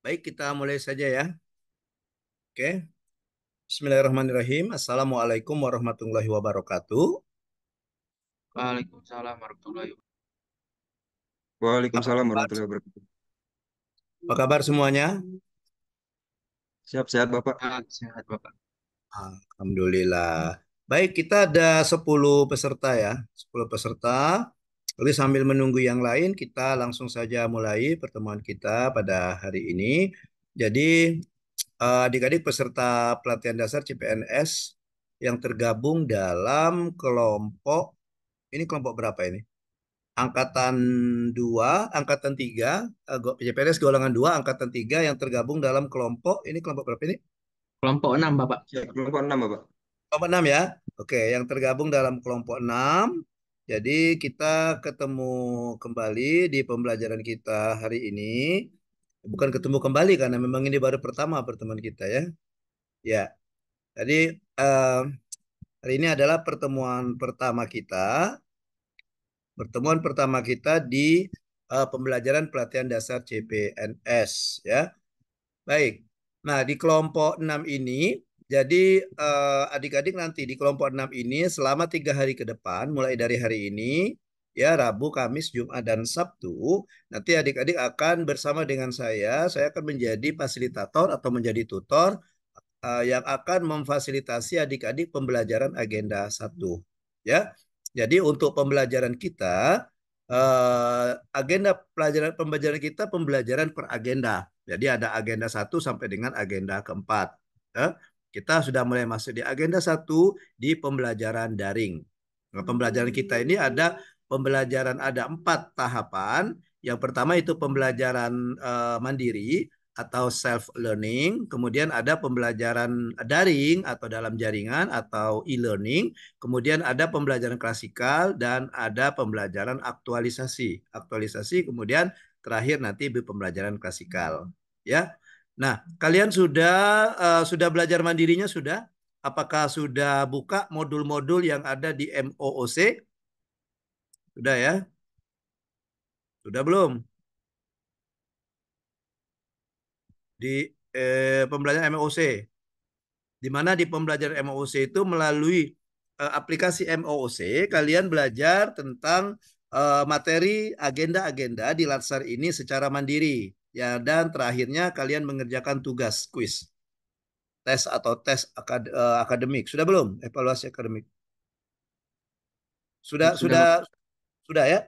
Baik, kita mulai saja ya. Oke. Bismillahirrahmanirrahim. Assalamualaikum warahmatullahi wabarakatuh. Waalaikumsalam warahmatullahi wabarakatuh. Waalaikumsalam warahmatullahi wabarakatuh. Apa kabar semuanya? Siap, siap Bapak. Sehat Bapak. Alhamdulillah. Baik, kita ada 10 peserta ya. 10 peserta. Oke, sambil menunggu yang lain, kita langsung saja mulai pertemuan kita pada hari ini. Jadi eh, adik-adik peserta pelatihan dasar CPNS yang tergabung dalam kelompok, ini kelompok berapa ini? Angkatan 2, Angkatan 3, eh, CPNS golongan 2, Angkatan 3 yang tergabung dalam kelompok, ini kelompok berapa ini? Kelompok 6 ya, Bapak. kelompok 6 Bapak. Kelompok 6 ya? Oke, yang tergabung dalam kelompok 6 jadi kita ketemu kembali di pembelajaran kita hari ini. Bukan ketemu kembali karena memang ini baru pertama pertemuan kita ya. Ya, jadi uh, hari ini adalah pertemuan pertama kita. Pertemuan pertama kita di uh, pembelajaran pelatihan dasar CPNS ya. Baik. Nah, di kelompok 6 ini jadi eh, adik-adik uh, nanti di kelompok 6 ini selama tiga hari ke depan, mulai dari hari ini, ya Rabu, Kamis, Jumat, dan Sabtu, nanti adik-adik akan bersama dengan saya, saya akan menjadi fasilitator atau menjadi tutor uh, yang akan memfasilitasi adik-adik pembelajaran agenda Sabtu. Ya, jadi untuk pembelajaran kita, uh, agenda pelajaran pembelajaran kita pembelajaran per agenda. Jadi ada agenda 1 sampai dengan agenda keempat. Ya kita sudah mulai masuk di agenda satu di pembelajaran daring. Nah, pembelajaran kita ini hmm. ada pembelajaran ada empat tahapan. Yang pertama itu pembelajaran uh, mandiri atau self learning, kemudian ada pembelajaran daring atau dalam jaringan atau e-learning, kemudian ada pembelajaran klasikal dan ada pembelajaran aktualisasi. Aktualisasi kemudian terakhir nanti pembelajaran klasikal. Ya, Nah, kalian sudah uh, sudah belajar mandirinya sudah? Apakah sudah buka modul-modul yang ada di MOOC? Sudah ya? Sudah belum? Di eh, pembelajaran MOOC. Di mana di pembelajaran MOOC itu melalui eh, aplikasi MOOC kalian belajar tentang eh, materi agenda-agenda di Latsar ini secara mandiri. Ya, dan terakhirnya kalian mengerjakan tugas kuis. Tes atau tes akad, uh, akademik. Sudah belum evaluasi akademik? Sudah sudah sudah, sudah ya?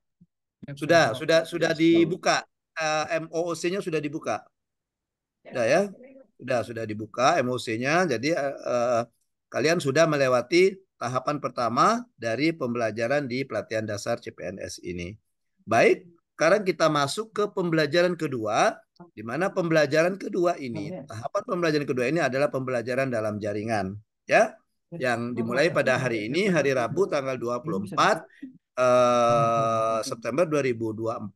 Sudah, sudah sudah dibuka. Uh, eh, MOOC-nya sudah dibuka. Ya. Sudah ya? Sudah sudah dibuka MOOC-nya. Jadi uh, kalian sudah melewati tahapan pertama dari pembelajaran di pelatihan dasar CPNS ini. Baik, sekarang kita masuk ke pembelajaran kedua, di mana pembelajaran kedua ini, tahapan pembelajaran kedua ini adalah pembelajaran dalam jaringan, ya, yang dimulai pada hari ini, hari Rabu tanggal 24 eh, September 2024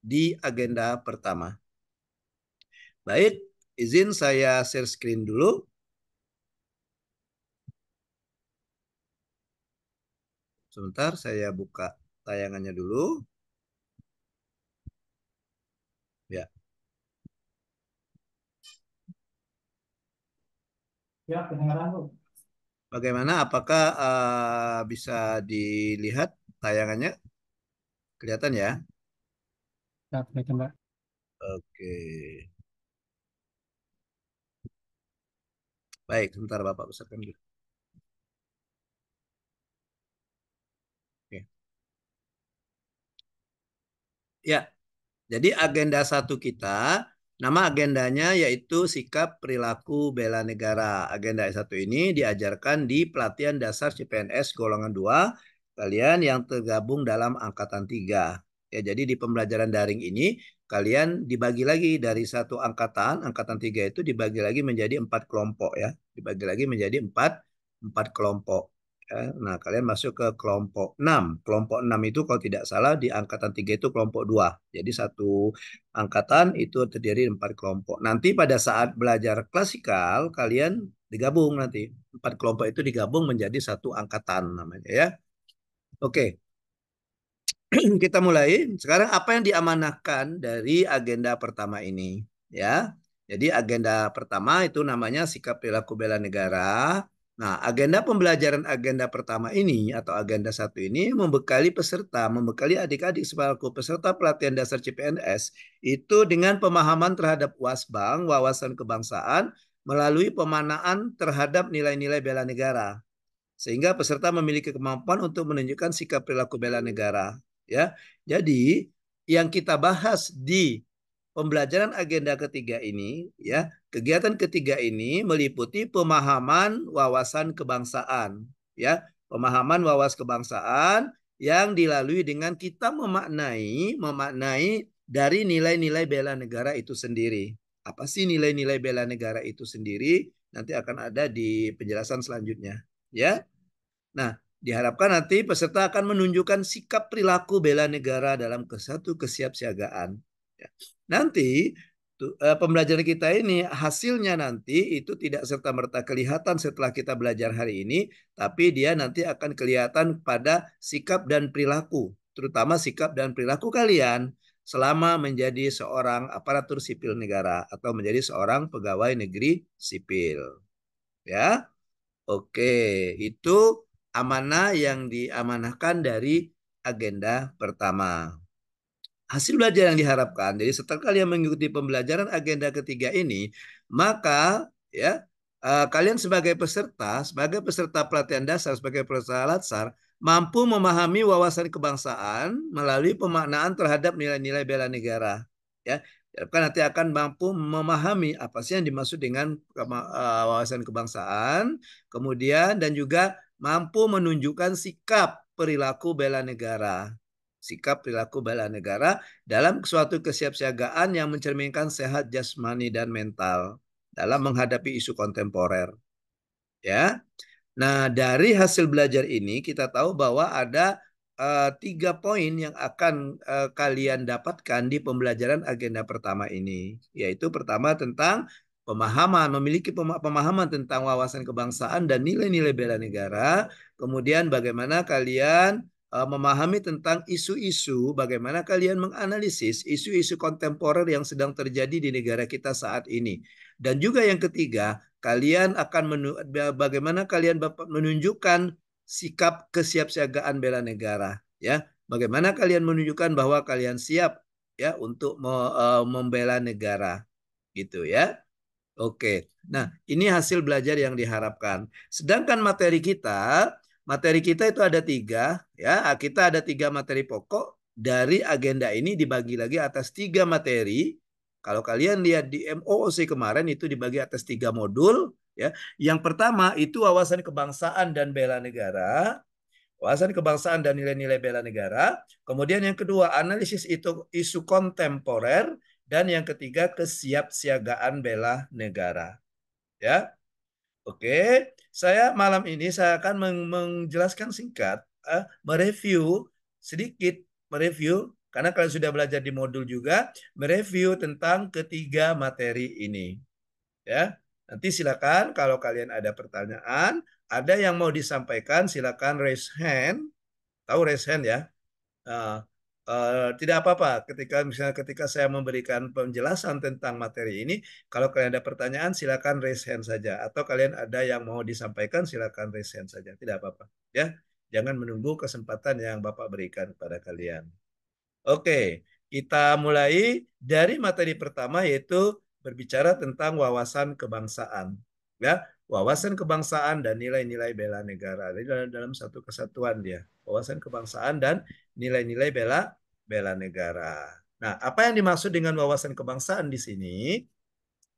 di agenda pertama. Baik, izin saya share screen dulu. Sebentar, saya buka tayangannya dulu. Ya, kedengaran Bu. Bagaimana? Apakah uh, bisa dilihat tayangannya? Kelihatan ya? Ya, kelihatan, Mbak. Oke. Baik, sebentar Bapak besarkan dulu. Ya, jadi agenda satu kita Nama agendanya yaitu sikap perilaku bela negara. Agenda S1 ini diajarkan di pelatihan dasar CPNS golongan 2 kalian yang tergabung dalam angkatan 3. Ya, jadi di pembelajaran daring ini kalian dibagi lagi dari satu angkatan, angkatan 3 itu dibagi lagi menjadi empat kelompok ya. Dibagi lagi menjadi empat empat kelompok. Ya, nah, kalian masuk ke kelompok 6. Kelompok 6 itu kalau tidak salah di angkatan 3 itu kelompok 2. Jadi satu angkatan itu terdiri dari 4 kelompok. Nanti pada saat belajar klasikal, kalian digabung nanti. empat kelompok itu digabung menjadi satu angkatan namanya ya. Oke. Kita mulai. Sekarang apa yang diamanahkan dari agenda pertama ini? Ya, jadi agenda pertama itu namanya sikap perilaku bela negara. Nah, agenda pembelajaran agenda pertama ini atau agenda satu ini membekali peserta, membekali adik-adik sebagai peserta pelatihan dasar CPNS itu dengan pemahaman terhadap wasbang, wawasan kebangsaan, melalui pemanaan terhadap nilai-nilai bela negara. Sehingga peserta memiliki kemampuan untuk menunjukkan sikap perilaku bela negara. Ya, Jadi, yang kita bahas di pembelajaran agenda ketiga ini ya Kegiatan ketiga ini meliputi pemahaman wawasan kebangsaan, ya, pemahaman wawas kebangsaan yang dilalui dengan kita memaknai, memaknai dari nilai-nilai bela negara itu sendiri. Apa sih nilai-nilai bela negara itu sendiri? Nanti akan ada di penjelasan selanjutnya, ya. Nah, diharapkan nanti peserta akan menunjukkan sikap perilaku bela negara dalam kesatu kesiapsiagaan. Ya. Nanti Gitu. Eh, pembelajaran kita ini hasilnya nanti itu tidak serta-merta kelihatan setelah kita belajar hari ini, tapi dia nanti akan kelihatan pada sikap dan perilaku, terutama sikap dan perilaku kalian selama menjadi seorang aparatur sipil negara atau menjadi seorang pegawai negeri sipil. Ya. Oke, itu amanah yang diamanahkan dari agenda pertama hasil belajar yang diharapkan. Jadi setelah kalian mengikuti pembelajaran agenda ketiga ini, maka ya uh, kalian sebagai peserta, sebagai peserta pelatihan dasar, sebagai peserta latsar mampu memahami wawasan kebangsaan melalui pemaknaan terhadap nilai-nilai bela negara. Ya, diharapkan nanti akan mampu memahami apa sih yang dimaksud dengan eh, wawasan kebangsaan, kemudian dan juga mampu menunjukkan sikap perilaku bela negara sikap perilaku bela negara dalam suatu kesiapsiagaan yang mencerminkan sehat jasmani dan mental dalam menghadapi isu kontemporer. Ya. Nah, dari hasil belajar ini kita tahu bahwa ada uh, tiga poin yang akan uh, kalian dapatkan di pembelajaran agenda pertama ini, yaitu pertama tentang pemahaman, memiliki pemahaman tentang wawasan kebangsaan dan nilai-nilai bela negara, kemudian bagaimana kalian Eh, memahami tentang isu-isu bagaimana kalian menganalisis isu-isu kontemporer yang sedang terjadi di negara kita saat ini. Dan juga yang ketiga, kalian akan eh, bagaimana kalian menunjukkan sikap kesiapsiagaan bela negara, ya. Bagaimana kalian menunjukkan bahwa kalian siap ya untuk me, eh, membela negara gitu ya. Oke. Nah, ini hasil belajar yang diharapkan. Sedangkan materi kita materi kita itu ada tiga, ya kita ada tiga materi pokok dari agenda ini dibagi lagi atas tiga materi. Kalau kalian lihat di MOOC kemarin itu dibagi atas tiga modul, ya. Yang pertama itu wawasan kebangsaan dan bela negara, wawasan kebangsaan dan nilai-nilai bela negara. Kemudian yang kedua analisis itu isu kontemporer dan yang ketiga kesiapsiagaan bela negara. Ya, oke. Saya malam ini saya akan menjelaskan singkat, uh, mereview sedikit, mereview karena kalian sudah belajar di modul juga, mereview tentang ketiga materi ini. Ya, nanti silakan kalau kalian ada pertanyaan, ada yang mau disampaikan silakan raise hand. Tahu raise hand ya? Uh, Eh, tidak apa-apa ketika misalnya ketika saya memberikan penjelasan tentang materi ini kalau kalian ada pertanyaan silakan raise hand saja atau kalian ada yang mau disampaikan silakan raise hand saja tidak apa-apa ya jangan menunggu kesempatan yang Bapak berikan kepada kalian oke kita mulai dari materi pertama yaitu berbicara tentang wawasan kebangsaan ya wawasan kebangsaan dan nilai-nilai bela negara. Jadi dalam satu kesatuan dia, wawasan kebangsaan dan nilai-nilai bela bela negara. Nah, apa yang dimaksud dengan wawasan kebangsaan di sini?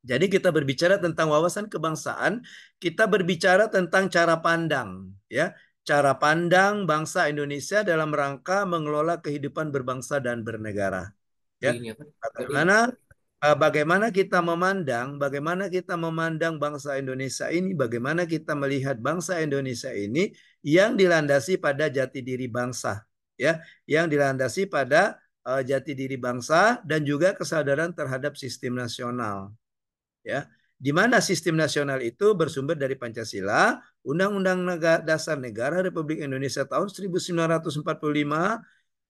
Jadi kita berbicara tentang wawasan kebangsaan, kita berbicara tentang cara pandang, ya. Cara pandang bangsa Indonesia dalam rangka mengelola kehidupan berbangsa dan bernegara. Ya. Bagaimana eh, bagaimana kita memandang, bagaimana kita memandang bangsa Indonesia ini, bagaimana kita melihat bangsa Indonesia ini yang dilandasi pada jati diri bangsa ya yang dilandasi pada uh, jati diri bangsa dan juga kesadaran terhadap sistem nasional ya di mana sistem nasional itu bersumber dari Pancasila, Undang-Undang Dasar Negara Republik Indonesia tahun 1945,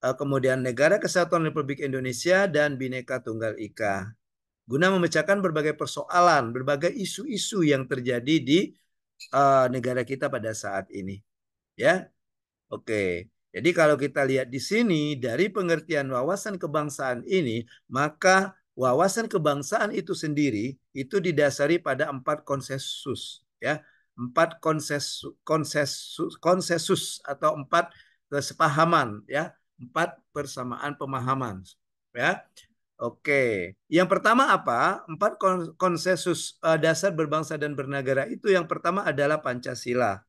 eh, kemudian Negara Kesatuan Republik Indonesia dan Bhinneka Tunggal Ika. Guna memecahkan berbagai persoalan, berbagai isu-isu yang terjadi di eh, negara kita pada saat ini. Ya. Oke. Jadi kalau kita lihat di sini dari pengertian wawasan kebangsaan ini, maka wawasan kebangsaan itu sendiri itu didasari pada empat konsensus ya, empat konsensus konsensus konsensus atau empat kesepahaman ya, empat persamaan pemahaman ya. Oke, yang pertama apa? Empat konsensus eh, dasar berbangsa dan bernegara itu yang pertama adalah Pancasila.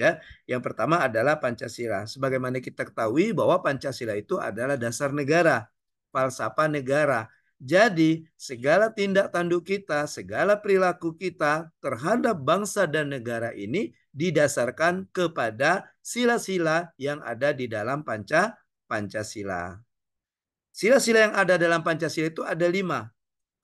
Ya, yang pertama adalah Pancasila. Sebagaimana kita ketahui bahwa Pancasila itu adalah dasar negara, falsafah negara. Jadi, segala tindak tanduk kita, segala perilaku kita terhadap bangsa dan negara ini didasarkan kepada sila-sila yang ada di dalam panca Pancasila. Sila-sila yang ada dalam Pancasila itu ada lima.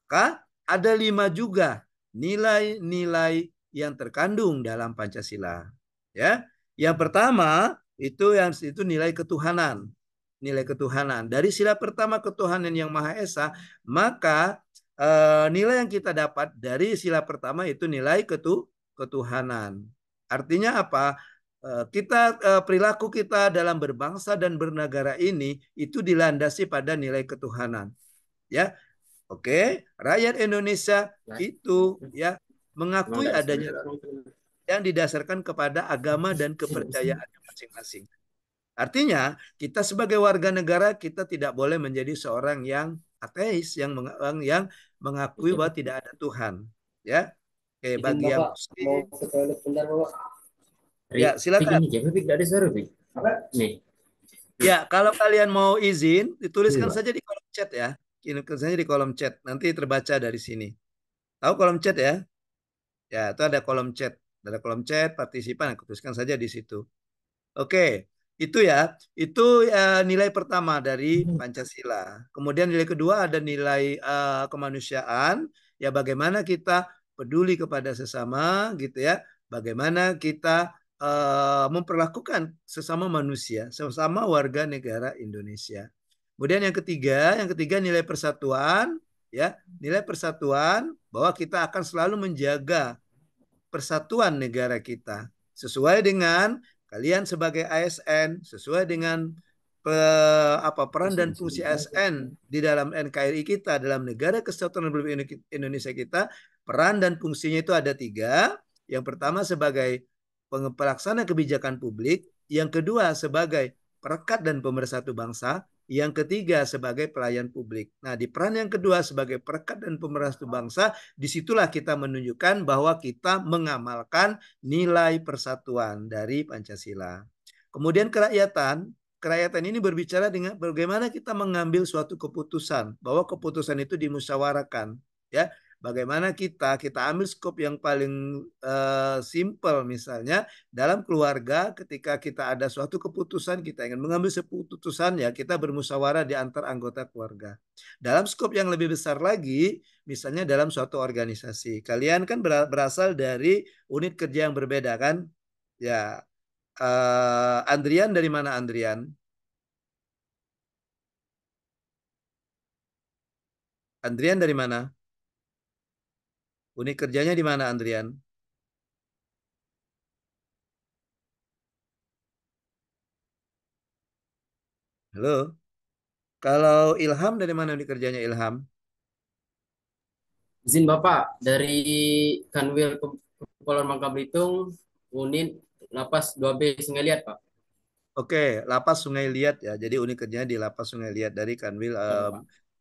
Maka ada lima juga nilai-nilai yang terkandung dalam Pancasila. Ya, yang pertama itu yang itu nilai ketuhanan, nilai ketuhanan. Dari sila pertama ketuhanan yang maha esa, maka e, nilai yang kita dapat dari sila pertama itu nilai ketu ketuhanan. Artinya apa? Eh, kita eh, perilaku kita dalam berbangsa dan bernegara ini itu dilandasi pada nilai ketuhanan. Ya. Oke, rakyat Indonesia ya. itu ya mengakui adanya yang didasarkan kepada agama dan kepercayaan masing-masing. Artinya, kita sebagai warga negara kita tidak boleh menjadi seorang yang ateis yang mengakui bahwa tidak ada Tuhan, ya. Oke, bagi yang Ya, silakan. Ya, kalau kalian mau izin, dituliskan iya, saja di kolom chat ya. Tuliskan saja di kolom chat. Nanti terbaca dari sini. Tahu kolom chat ya? Ya, itu ada kolom chat. Ada kolom chat, partisipan, aku tuliskan saja di situ. Oke, itu ya. Itu uh, nilai pertama dari hmm. Pancasila. Kemudian nilai kedua ada nilai uh, kemanusiaan. Ya bagaimana kita peduli kepada sesama gitu ya. Bagaimana kita uh, memperlakukan sesama manusia, sesama warga negara Indonesia. Kemudian yang ketiga, yang ketiga nilai persatuan, ya nilai persatuan bahwa kita akan selalu menjaga persatuan negara kita sesuai dengan kalian sebagai ASN sesuai dengan pe, apa peran dan fungsi ASN di dalam NKRI kita dalam negara kesatuan Republik Indonesia kita peran dan fungsinya itu ada tiga yang pertama sebagai pelaksana kebijakan publik yang kedua sebagai perekat dan pemersatu bangsa yang ketiga sebagai pelayan publik. Nah di peran yang kedua sebagai perekat dan pemerhati bangsa, disitulah kita menunjukkan bahwa kita mengamalkan nilai persatuan dari Pancasila. Kemudian kerakyatan, kerakyatan ini berbicara dengan bagaimana kita mengambil suatu keputusan bahwa keputusan itu dimusyawarakan, ya Bagaimana kita kita ambil skop yang paling uh, simple misalnya dalam keluarga ketika kita ada suatu keputusan kita ingin mengambil keputusan ya kita bermusyawarah di antar anggota keluarga. Dalam skop yang lebih besar lagi misalnya dalam suatu organisasi. Kalian kan berasal dari unit kerja yang berbeda kan? Ya. Uh, Andrian dari mana Andrian? Andrian dari mana? Unit kerjanya di mana, Andrian? Halo. Kalau Ilham dari mana unit kerjanya Ilham? Izin Bapak, dari Kanwil Kepulauan Bangka Belitung, unit Lapas 2B Sungai Liat, Pak. Oke, Lapas Sungai Liat ya. Jadi unit kerjanya di Lapas Sungai Liat dari Kanwil um,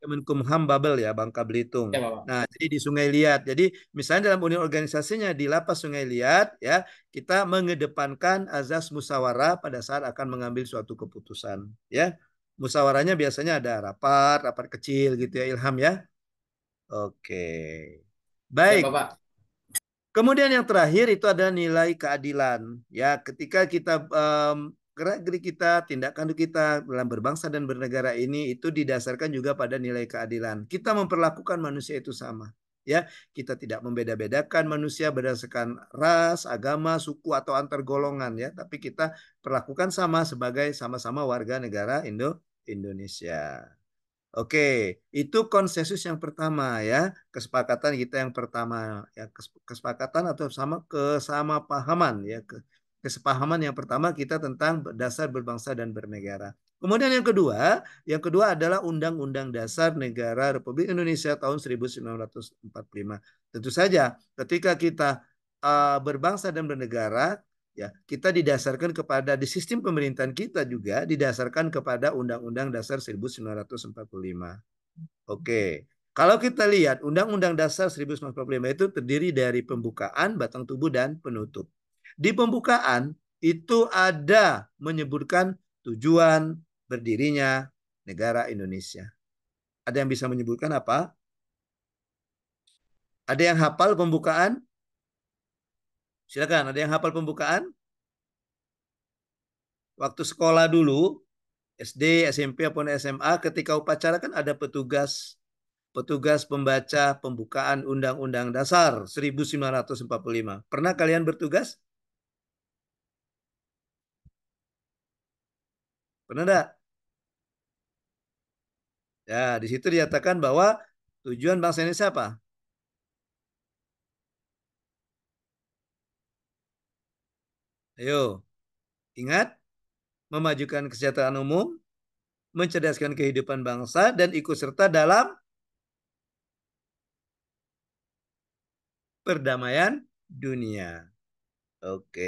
Kemenkumham Babel ya Bangka Belitung. Ya, Nah, jadi di Sungai Liat. Jadi misalnya dalam unit organisasinya di lapas Sungai Liat ya, kita mengedepankan azas musyawarah pada saat akan mengambil suatu keputusan ya. Musawarahnya biasanya ada rapat, rapat kecil gitu ya Ilham ya. Oke. Ya, Baik. Ya, Kemudian yang terakhir itu ada nilai keadilan ya ketika kita um, gerak gerik kita, tindakan kita dalam berbangsa dan bernegara ini itu didasarkan juga pada nilai keadilan. Kita memperlakukan manusia itu sama, ya. Kita tidak membeda-bedakan manusia berdasarkan ras, agama, suku atau antar golongan ya, tapi kita perlakukan sama sebagai sama-sama warga negara Indo Indonesia. Oke, itu konsensus yang pertama ya, kesepakatan kita yang pertama ya, kesepakatan atau sama kesamapahaman pahaman ya, ke, kesepahaman yang pertama kita tentang dasar berbangsa dan bernegara. Kemudian yang kedua, yang kedua adalah Undang-Undang Dasar Negara Republik Indonesia tahun 1945. Tentu saja ketika kita uh, berbangsa dan bernegara, ya kita didasarkan kepada di sistem pemerintahan kita juga didasarkan kepada Undang-Undang Dasar 1945. Oke. Kalau kita lihat Undang-Undang Dasar 1945 itu terdiri dari pembukaan, batang tubuh dan penutup. Di pembukaan itu ada menyebutkan tujuan berdirinya negara Indonesia. Ada yang bisa menyebutkan apa? Ada yang hafal pembukaan? Silakan, ada yang hafal pembukaan? Waktu sekolah dulu, SD, SMP ataupun SMA ketika upacara kan ada petugas petugas pembaca pembukaan Undang-Undang Dasar 1945. Pernah kalian bertugas? Pernah enggak? Ya, di situ dinyatakan bahwa tujuan bangsa ini siapa Ayo, ingat memajukan kesejahteraan umum, mencerdaskan kehidupan bangsa dan ikut serta dalam perdamaian dunia. Oke,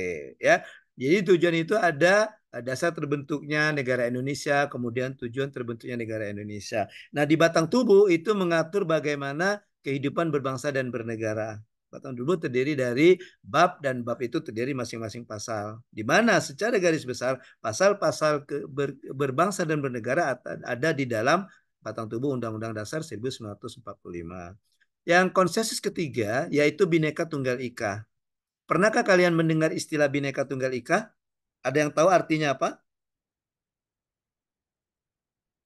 ya. Jadi tujuan itu ada Eh, dasar terbentuknya negara Indonesia, kemudian tujuan terbentuknya negara Indonesia. Nah, di batang tubuh itu mengatur bagaimana kehidupan berbangsa dan bernegara. Batang tubuh terdiri dari bab dan bab itu terdiri masing-masing pasal. Di mana secara garis besar pasal-pasal ber, berbangsa dan bernegara ada di dalam batang tubuh Undang-Undang Dasar 1945. Yang konsensus ketiga yaitu bineka Tunggal Ika. Pernahkah kalian mendengar istilah bineka Tunggal Ika? Ada yang tahu artinya apa?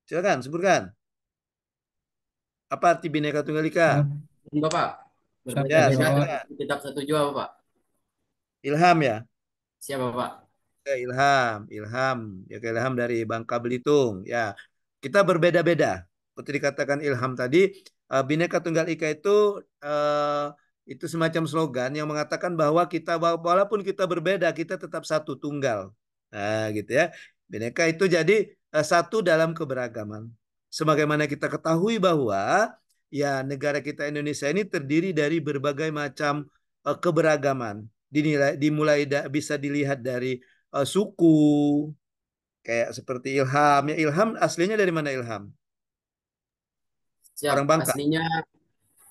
Silakan sebutkan. Apa arti Bhinneka tunggal ika? Bapak. Pak. Ya, kitab setuju apa, Pak? Ilham ya? Siapa, Pak? Ya, ilham, ilham. Ya, ilham dari Bangka Belitung. Ya, kita berbeda-beda. Seperti dikatakan Ilham tadi, eh, Bhinneka Tunggal Ika itu eh, itu semacam slogan yang mengatakan bahwa kita walaupun kita berbeda kita tetap satu tunggal nah, gitu ya bineka itu jadi eh, satu dalam keberagaman sebagaimana kita ketahui bahwa ya negara kita Indonesia ini terdiri dari berbagai macam uh, keberagaman dinilai dimulai da, bisa dilihat dari uh, suku kayak seperti Ilham ya Ilham aslinya dari mana Ilham Siap, orang Bangka aslinya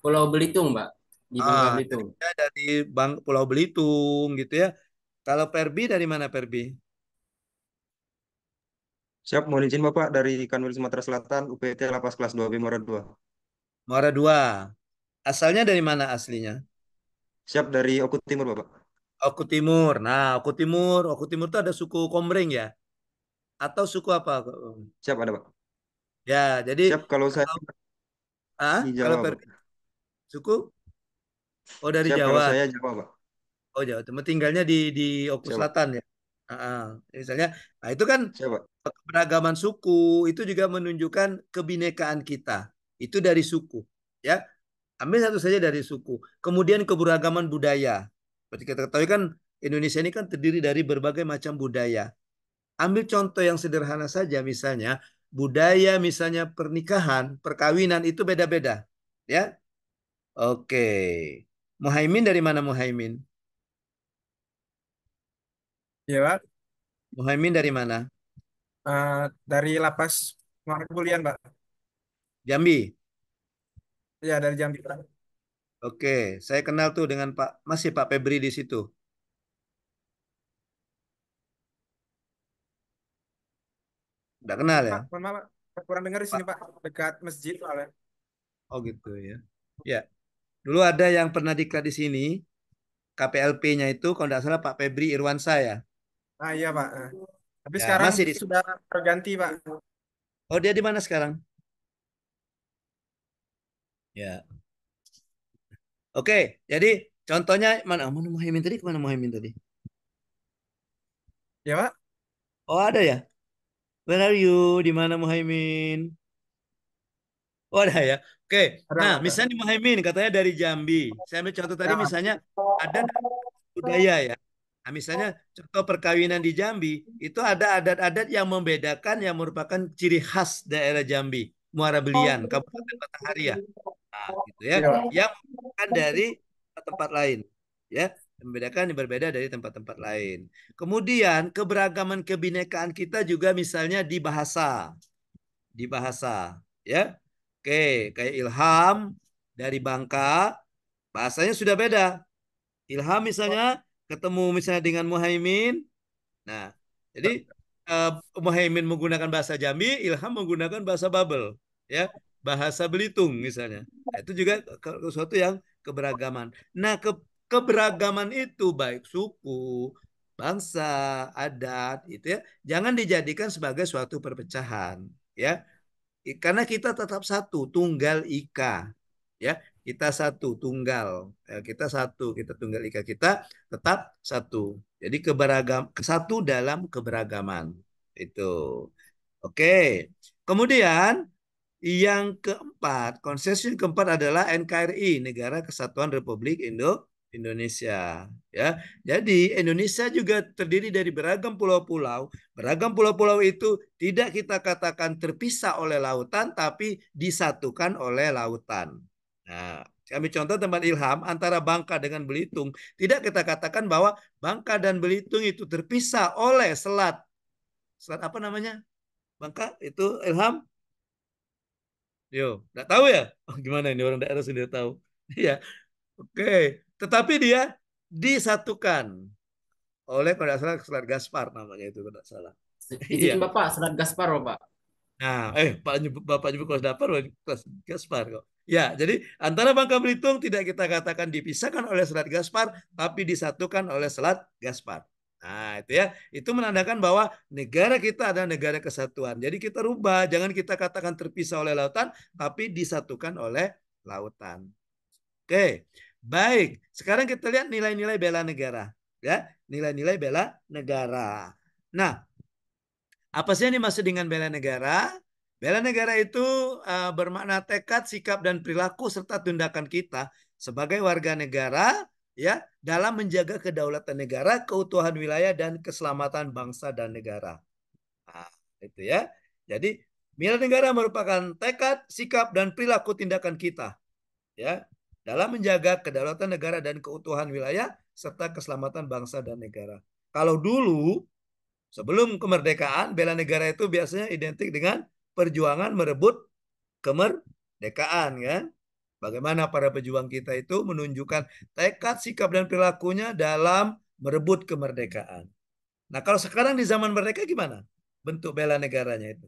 Pulau Belitung Mbak di Pulau ah, Belitung. Dari Bang Pulau Belitung gitu ya. Kalau Perbi dari mana Perbi? Siap, mohon izin Bapak dari Kanwil Sumatera Selatan, UPT Lapas kelas 2B Muara 2. Muara 2. Asalnya dari mana aslinya? Siap dari Oku Timur, Bapak. Oku Timur. Nah, Oku Timur, Oku Timur itu ada suku Komring ya? Atau suku apa? Siap ada, Pak. Ya, jadi Siap kalau saya ah, kalau Perbi, suku Oh dari Siap, Jawa. Saya Jawa, Pak. Oh Jawa. Cuma tinggalnya di di Oku Siap, Selatan ya. Nah, misalnya, nah itu kan keberagaman suku itu juga menunjukkan kebinekaan kita. Itu dari suku, ya. Ambil satu saja dari suku. Kemudian keberagaman budaya. Seperti kita ketahui kan Indonesia ini kan terdiri dari berbagai macam budaya. Ambil contoh yang sederhana saja misalnya budaya misalnya pernikahan, perkawinan itu beda-beda, ya. Oke. Muhaimin dari mana Muhaimin? Iya, Pak. Muhaimin dari mana? Uh, dari Lapas Marbulian, Pak. Jambi. Iya, dari Jambi, Pak. Oke, saya kenal tuh dengan Pak masih Pak Febri di situ. Enggak kenal ya? Pak, Kurang dengar di sini, Pak. Dekat masjid Pak. Oh gitu ya. Ya. Dulu ada yang pernah diklat di sini, KPLP-nya itu kalau tidak salah Pak Febri Irwansa ya. Ah iya Pak. Eh, tapi ya, sekarang masih di... sudah terganti Pak. Oh dia di mana sekarang? Ya. Oke, jadi contohnya mana mana Muhammad tadi Mana Muhammad tadi? Ya Pak. Oh ada ya. Where are you? Di mana Muhammad? Oh ada ya. Oke, nah misalnya Muhammad katanya dari Jambi. Saya ambil contoh tadi ya. misalnya ada budaya ya. Nah, misalnya contoh perkawinan di Jambi itu ada adat-adat yang membedakan yang merupakan ciri khas daerah Jambi, Muara Belian, Kabupaten Batanghari ya. Nah, gitu ya. ya. Yang dari tempat lain, ya membedakan yang berbeda dari tempat-tempat lain. Kemudian keberagaman kebinekaan kita juga misalnya di bahasa, di bahasa, ya Oke, kayak ilham dari Bangka, bahasanya sudah beda. Ilham misalnya ketemu misalnya dengan Muhaimin. Nah, jadi uh, Muhaimin menggunakan bahasa Jambi, Ilham menggunakan bahasa Babel, ya, bahasa Belitung misalnya. Nah, itu juga sesuatu yang keberagaman. Nah, ke keberagaman itu baik suku, bangsa, adat itu ya, jangan dijadikan sebagai suatu perpecahan, ya karena kita tetap satu tunggal ika ya kita satu tunggal ya, kita satu kita tunggal ika kita tetap satu jadi keberagam satu dalam keberagaman itu oke kemudian yang keempat konsesi keempat adalah NKRI Negara Kesatuan Republik Indo Indonesia ya. Jadi Indonesia juga terdiri dari beragam pulau-pulau. Beragam pulau-pulau itu tidak kita katakan terpisah oleh lautan tapi disatukan oleh lautan. Nah, kami contoh tempat ilham antara Bangka dengan Belitung, tidak kita katakan bahwa Bangka dan Belitung itu terpisah oleh selat. Selat apa namanya? Bangka itu ilham? Yo, enggak tahu ya? Oh, gimana ini orang daerah sudah tahu. Iya. Oke. Tetapi dia disatukan oleh kalau tidak salah selat Gaspar namanya itu kalau tidak salah. Izin iya. Bapak selat Gaspar Bapak. Nah, eh Pak Bapak nyebut kelas Gaspar, kelas Gaspar kok. Ya, jadi antara Bangka Belitung tidak kita katakan dipisahkan oleh Selat Gaspar, tapi disatukan oleh Selat Gaspar. Nah, itu ya. Itu menandakan bahwa negara kita adalah negara kesatuan. Jadi kita rubah, jangan kita katakan terpisah oleh lautan, tapi disatukan oleh lautan. Oke. Baik, sekarang kita lihat nilai-nilai bela negara, ya, nilai-nilai bela negara. Nah, apa sih yang dimaksud dengan bela negara? Bela negara itu uh, bermakna tekad, sikap dan perilaku serta tindakan kita sebagai warga negara ya dalam menjaga kedaulatan negara, keutuhan wilayah dan keselamatan bangsa dan negara. Nah, itu ya. Jadi bela negara merupakan tekad, sikap dan perilaku tindakan kita ya dalam menjaga kedaulatan negara dan keutuhan wilayah serta keselamatan bangsa dan negara. Kalau dulu sebelum kemerdekaan bela negara itu biasanya identik dengan perjuangan merebut kemerdekaan ya. Bagaimana para pejuang kita itu menunjukkan tekad, sikap dan perilakunya dalam merebut kemerdekaan. Nah, kalau sekarang di zaman mereka gimana? Bentuk bela negaranya itu.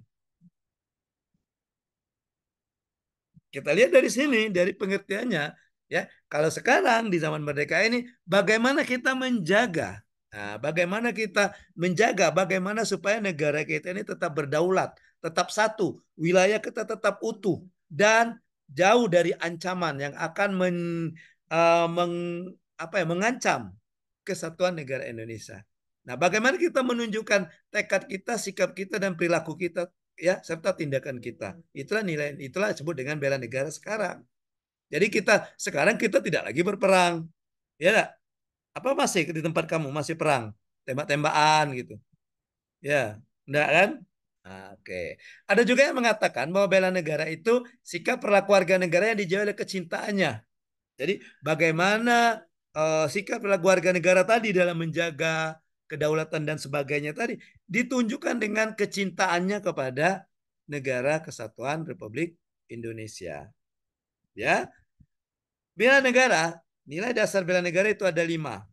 Kita lihat dari sini, dari pengertiannya. ya Kalau sekarang di zaman merdeka ini, bagaimana kita menjaga Nah, bagaimana kita menjaga, bagaimana supaya negara kita ini tetap berdaulat, tetap satu, wilayah kita tetap utuh, dan jauh dari ancaman yang akan men, uh, meng, apa ya, mengancam kesatuan negara Indonesia. Nah, bagaimana kita menunjukkan tekad kita, sikap kita, dan perilaku kita ya serta tindakan kita. Hmm. Itulah nilai itulah disebut dengan bela negara sekarang. Jadi kita sekarang kita tidak lagi berperang. Ya gak? Apa masih di tempat kamu masih perang, tembak-tembakan gitu. Ya, enggak kan? Ah, oke. Ada juga yang mengatakan bahwa bela negara itu sikap perlakuan warga negara yang dijauhi oleh kecintaannya. Jadi bagaimana uh, sikap perlakuan warga negara tadi dalam menjaga kedaulatan dan sebagainya tadi ditunjukkan dengan kecintaannya kepada negara kesatuan Republik Indonesia. Ya. Bela negara, nilai dasar bela negara itu ada lima.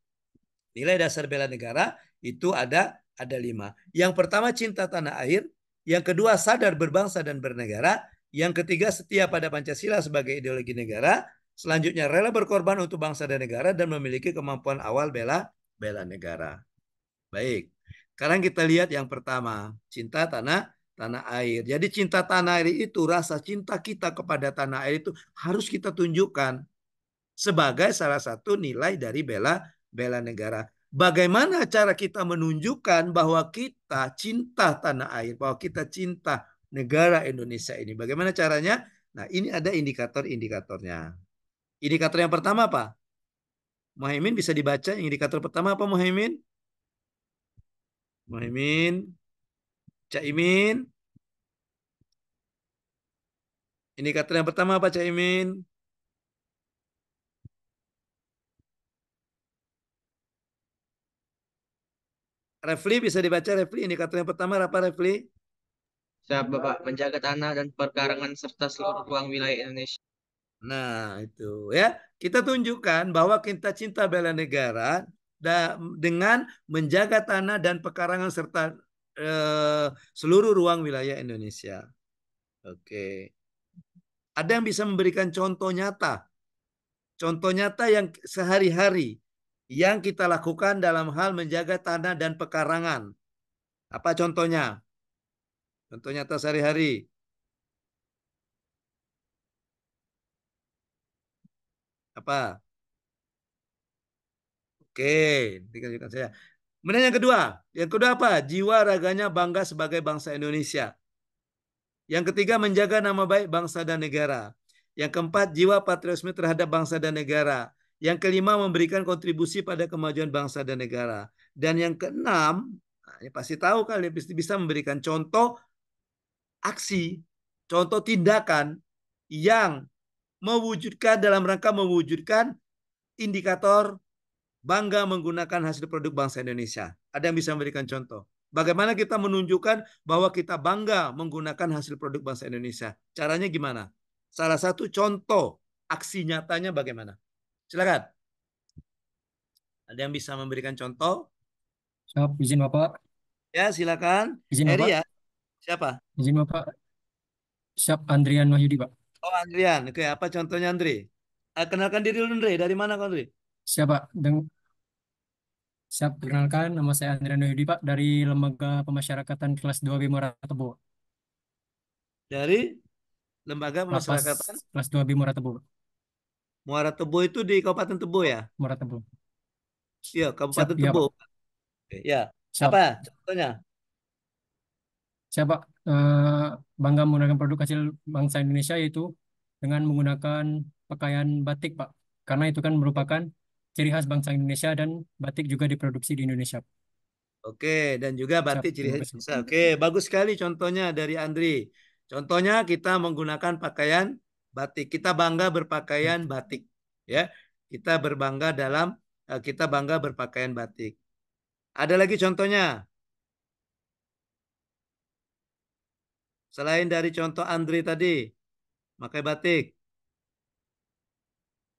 Nilai dasar bela negara itu ada ada lima. Yang pertama cinta tanah air, yang kedua sadar berbangsa dan bernegara, yang ketiga setia pada Pancasila sebagai ideologi negara, selanjutnya rela berkorban untuk bangsa dan negara dan memiliki kemampuan awal bela bela negara. Baik. Sekarang kita lihat yang pertama, cinta tanah tanah air. Jadi cinta tanah air itu rasa cinta kita kepada tanah air itu harus kita tunjukkan sebagai salah satu nilai dari bela bela negara. Bagaimana cara kita menunjukkan bahwa kita cinta tanah air, bahwa kita cinta negara Indonesia ini? Bagaimana caranya? Nah, ini ada indikator-indikatornya. Indikator yang pertama apa? Muhaimin bisa dibaca indikator pertama apa Muhaimin? Muhaimin, Caimin. ini kata yang pertama apa Caimin? Refli bisa dibaca Refli ini kata yang pertama apa Refli? Siap Bapak menjaga tanah dan perkarangan serta seluruh ruang wilayah Indonesia. Nah, itu ya. Kita tunjukkan bahwa kita cinta bela negara dengan menjaga tanah dan pekarangan serta eh, seluruh ruang wilayah Indonesia. Oke. Ada yang bisa memberikan contoh nyata? Contoh nyata yang sehari-hari yang kita lakukan dalam hal menjaga tanah dan pekarangan. Apa contohnya? Contoh nyata sehari-hari. Apa? Oke, juga saya. Kemudian yang kedua, yang kedua apa? Jiwa raganya bangga sebagai bangsa Indonesia. Yang ketiga, menjaga nama baik bangsa dan negara. Yang keempat, jiwa patriotisme terhadap bangsa dan negara. Yang kelima, memberikan kontribusi pada kemajuan bangsa dan negara. Dan yang keenam, nah, ini pasti tahu kali, bisa memberikan contoh aksi, contoh tindakan yang mewujudkan dalam rangka mewujudkan indikator bangga menggunakan hasil produk bangsa Indonesia. Ada yang bisa memberikan contoh? Bagaimana kita menunjukkan bahwa kita bangga menggunakan hasil produk bangsa Indonesia? Caranya gimana? Salah satu contoh aksi nyatanya bagaimana? Silakan. Ada yang bisa memberikan contoh? Siap, izin Bapak. Ya, silakan. Izin Eri ya. Siapa? Izin Bapak. Siap, Andrian Wahyudi, Pak. Oh, Andrian. Oke, apa contohnya Andri? Eh, kenalkan diri Andri. Dari mana, Andri? Siapa? Deng Siap, perkenalkan nama saya Andrea Noyudi Pak dari Lembaga Pemasyarakatan kelas 2 B Muara Tebo Dari Lembaga Pemasyarakatan kelas 2 B Muara Tebo Muara Tebo itu di Kabupaten Tebo ya? Muara Tebo. Iya, Kabupaten Siap, iya, Tebo. Ya, ya. apa contohnya? Siapa eh, bangga menggunakan produk hasil bangsa Indonesia yaitu dengan menggunakan pakaian batik, Pak. Karena itu kan merupakan ciri khas bangsa Indonesia dan batik juga diproduksi di Indonesia. Oke, dan juga batik ciri khas Indonesia. Oke, bagus sekali contohnya dari Andri. Contohnya kita menggunakan pakaian batik. Kita bangga berpakaian batik, ya. Kita berbangga dalam eh, kita bangga berpakaian batik. Ada lagi contohnya? Selain dari contoh Andri tadi, pakai batik.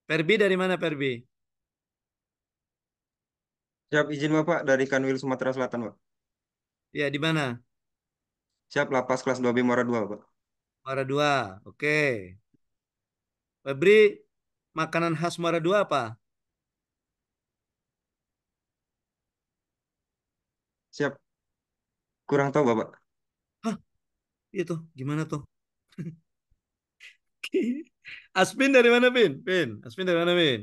Perbi dari mana Perbi? Siap izin Bapak dari Kanwil Sumatera Selatan, Pak. Ya, di mana? Siap lapas kelas 2B Muara 2, Pak. Muara 2. Oke. Febri, makanan khas Muara 2 apa? Siap. Kurang tahu, Bapak. Hah? Itu iya gimana tuh? Aspin dari mana, Pin? Pin, Aspin dari mana, Pin?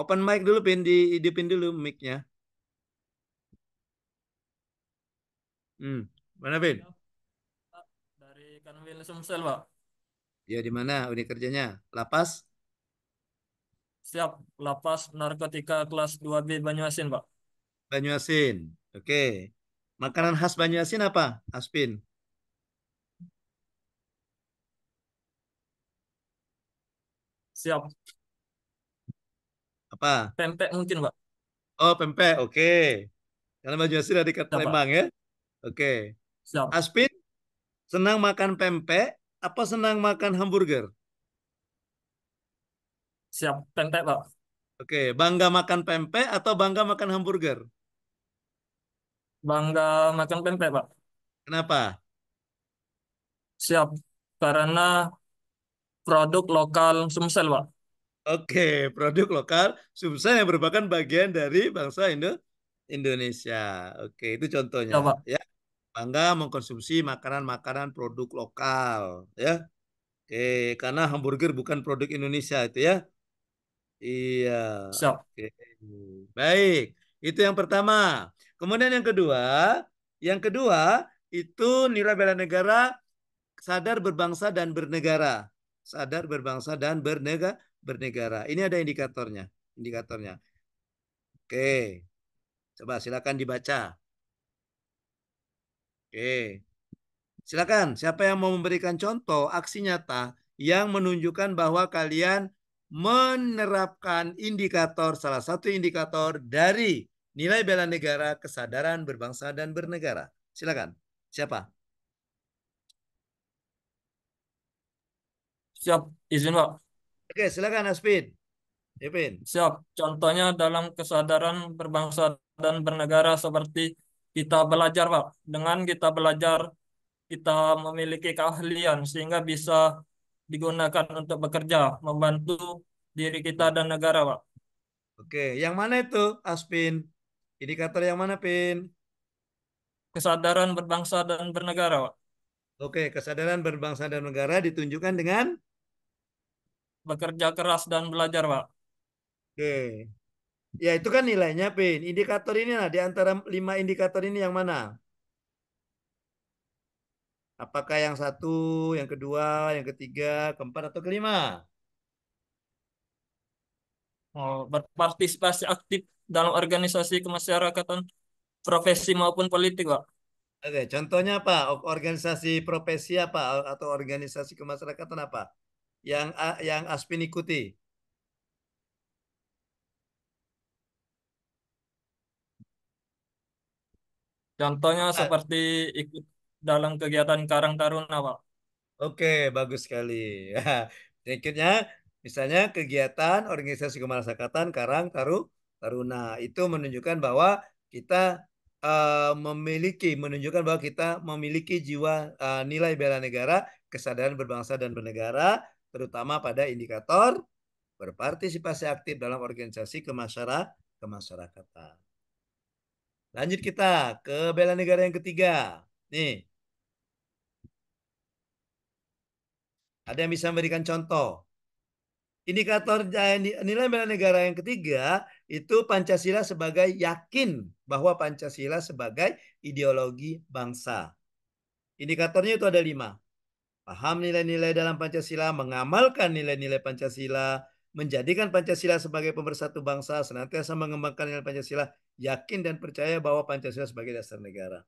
Open mic dulu, Pin. di Pin dulu micnya. Hmm. Mana, Pin? Dari Kanwil Sumsel, Pak. Ya, di mana unit kerjanya? Lapas? Siap. Lapas Narkotika kelas 2B Banyuasin, Pak. Banyuasin. Oke. Makanan khas Banyuasin apa, Aspin? Siap apa? Pempek mungkin, Pak. Oh, pempek. Oke. Okay. Karena baju asli dari Palembang ya. Oke. Okay. Aspin senang makan pempek apa senang makan hamburger? Siap, pempek, Pak. Oke, bangga makan pempek atau bangga makan hamburger? Bangga makan pempek, Pak. Kenapa? Siap, karena produk lokal Sumsel, Pak. Oke, produk lokal, sumsel yang merupakan bagian dari bangsa Indo Indonesia. Oke, itu contohnya. Coba. ya. Bangga mengkonsumsi makanan-makanan produk lokal, ya. Oke, karena hamburger bukan produk Indonesia itu ya. Iya. So. Oke. Baik, itu yang pertama. Kemudian yang kedua, yang kedua itu nilai bela negara sadar berbangsa dan bernegara. Sadar berbangsa dan bernegara bernegara. Ini ada indikatornya, indikatornya. Oke. Coba silakan dibaca. Oke. Silakan, siapa yang mau memberikan contoh aksi nyata yang menunjukkan bahwa kalian menerapkan indikator salah satu indikator dari nilai bela negara, kesadaran berbangsa dan bernegara. Silakan. Siapa? Siap, izin Pak. Oke, silakan Aspin. Ipin. Siap. Contohnya dalam kesadaran berbangsa dan bernegara seperti kita belajar, Pak. Dengan kita belajar, kita memiliki keahlian sehingga bisa digunakan untuk bekerja, membantu diri kita dan negara, Pak. Oke, yang mana itu, Aspin? Indikator yang mana, Pin? Kesadaran berbangsa dan bernegara, Pak. Oke, kesadaran berbangsa dan negara ditunjukkan dengan bekerja keras dan belajar pak oke ya itu kan nilainya pin indikator ini nah di antara lima indikator ini yang mana apakah yang satu yang kedua yang ketiga keempat atau kelima oh, berpartisipasi aktif dalam organisasi kemasyarakatan profesi maupun politik pak Oke, contohnya apa? Organisasi profesi apa atau organisasi kemasyarakatan apa? yang yang aspin ikuti? Contohnya nah. seperti ikut dalam kegiatan Karang Taruna, Pak. Oke, bagus sekali. Ya. Berikutnya, misalnya kegiatan organisasi kemasyarakatan Karang Taru Taruna itu menunjukkan bahwa kita uh, memiliki, menunjukkan bahwa kita memiliki jiwa uh, nilai bela negara, kesadaran berbangsa dan bernegara, terutama pada indikator berpartisipasi aktif dalam organisasi kemasyarakatan. Lanjut kita ke bela negara yang ketiga. Nih. Ada yang bisa memberikan contoh? Indikator eh, nilai bela negara yang ketiga itu Pancasila sebagai yakin bahwa Pancasila sebagai ideologi bangsa. Indikatornya itu ada lima paham nilai-nilai dalam Pancasila, mengamalkan nilai-nilai Pancasila, menjadikan Pancasila sebagai pemersatu bangsa, senantiasa mengembangkan nilai Pancasila, yakin dan percaya bahwa Pancasila sebagai dasar negara.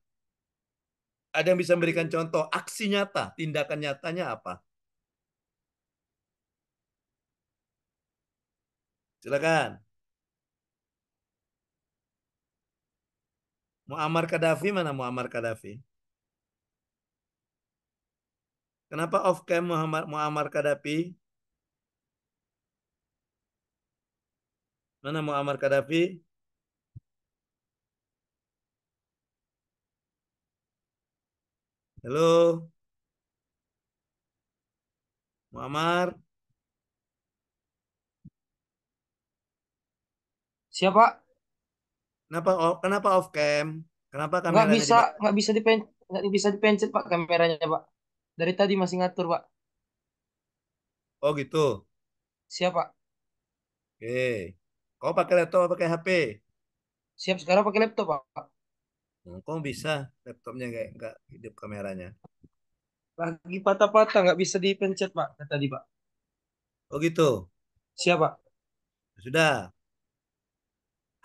Ada yang bisa memberikan contoh aksi nyata, tindakan nyatanya apa? Silakan. Muammar Gaddafi mana Muammar Gaddafi? Kenapa off cam Muhammad Muammar Kadafi? Mana Muammar Kadafi? Halo. Muammar. Siapa? Kenapa off, kenapa off cam? Kenapa kameranya? Nggak bisa, enggak bisa dipencet, nggak bisa dipencet Pak kameranya Pak. Dari tadi masih ngatur, Pak. Oh gitu. Siapa? Oke. Kau pakai laptop atau pakai HP? Siap sekarang pakai laptop, Pak. Nah, kok bisa laptopnya kayak nggak hidup kameranya? Lagi patah-patah, nggak bisa dipencet, Pak, tadi, Pak. Oh gitu. Siapa? Pak. Ya sudah.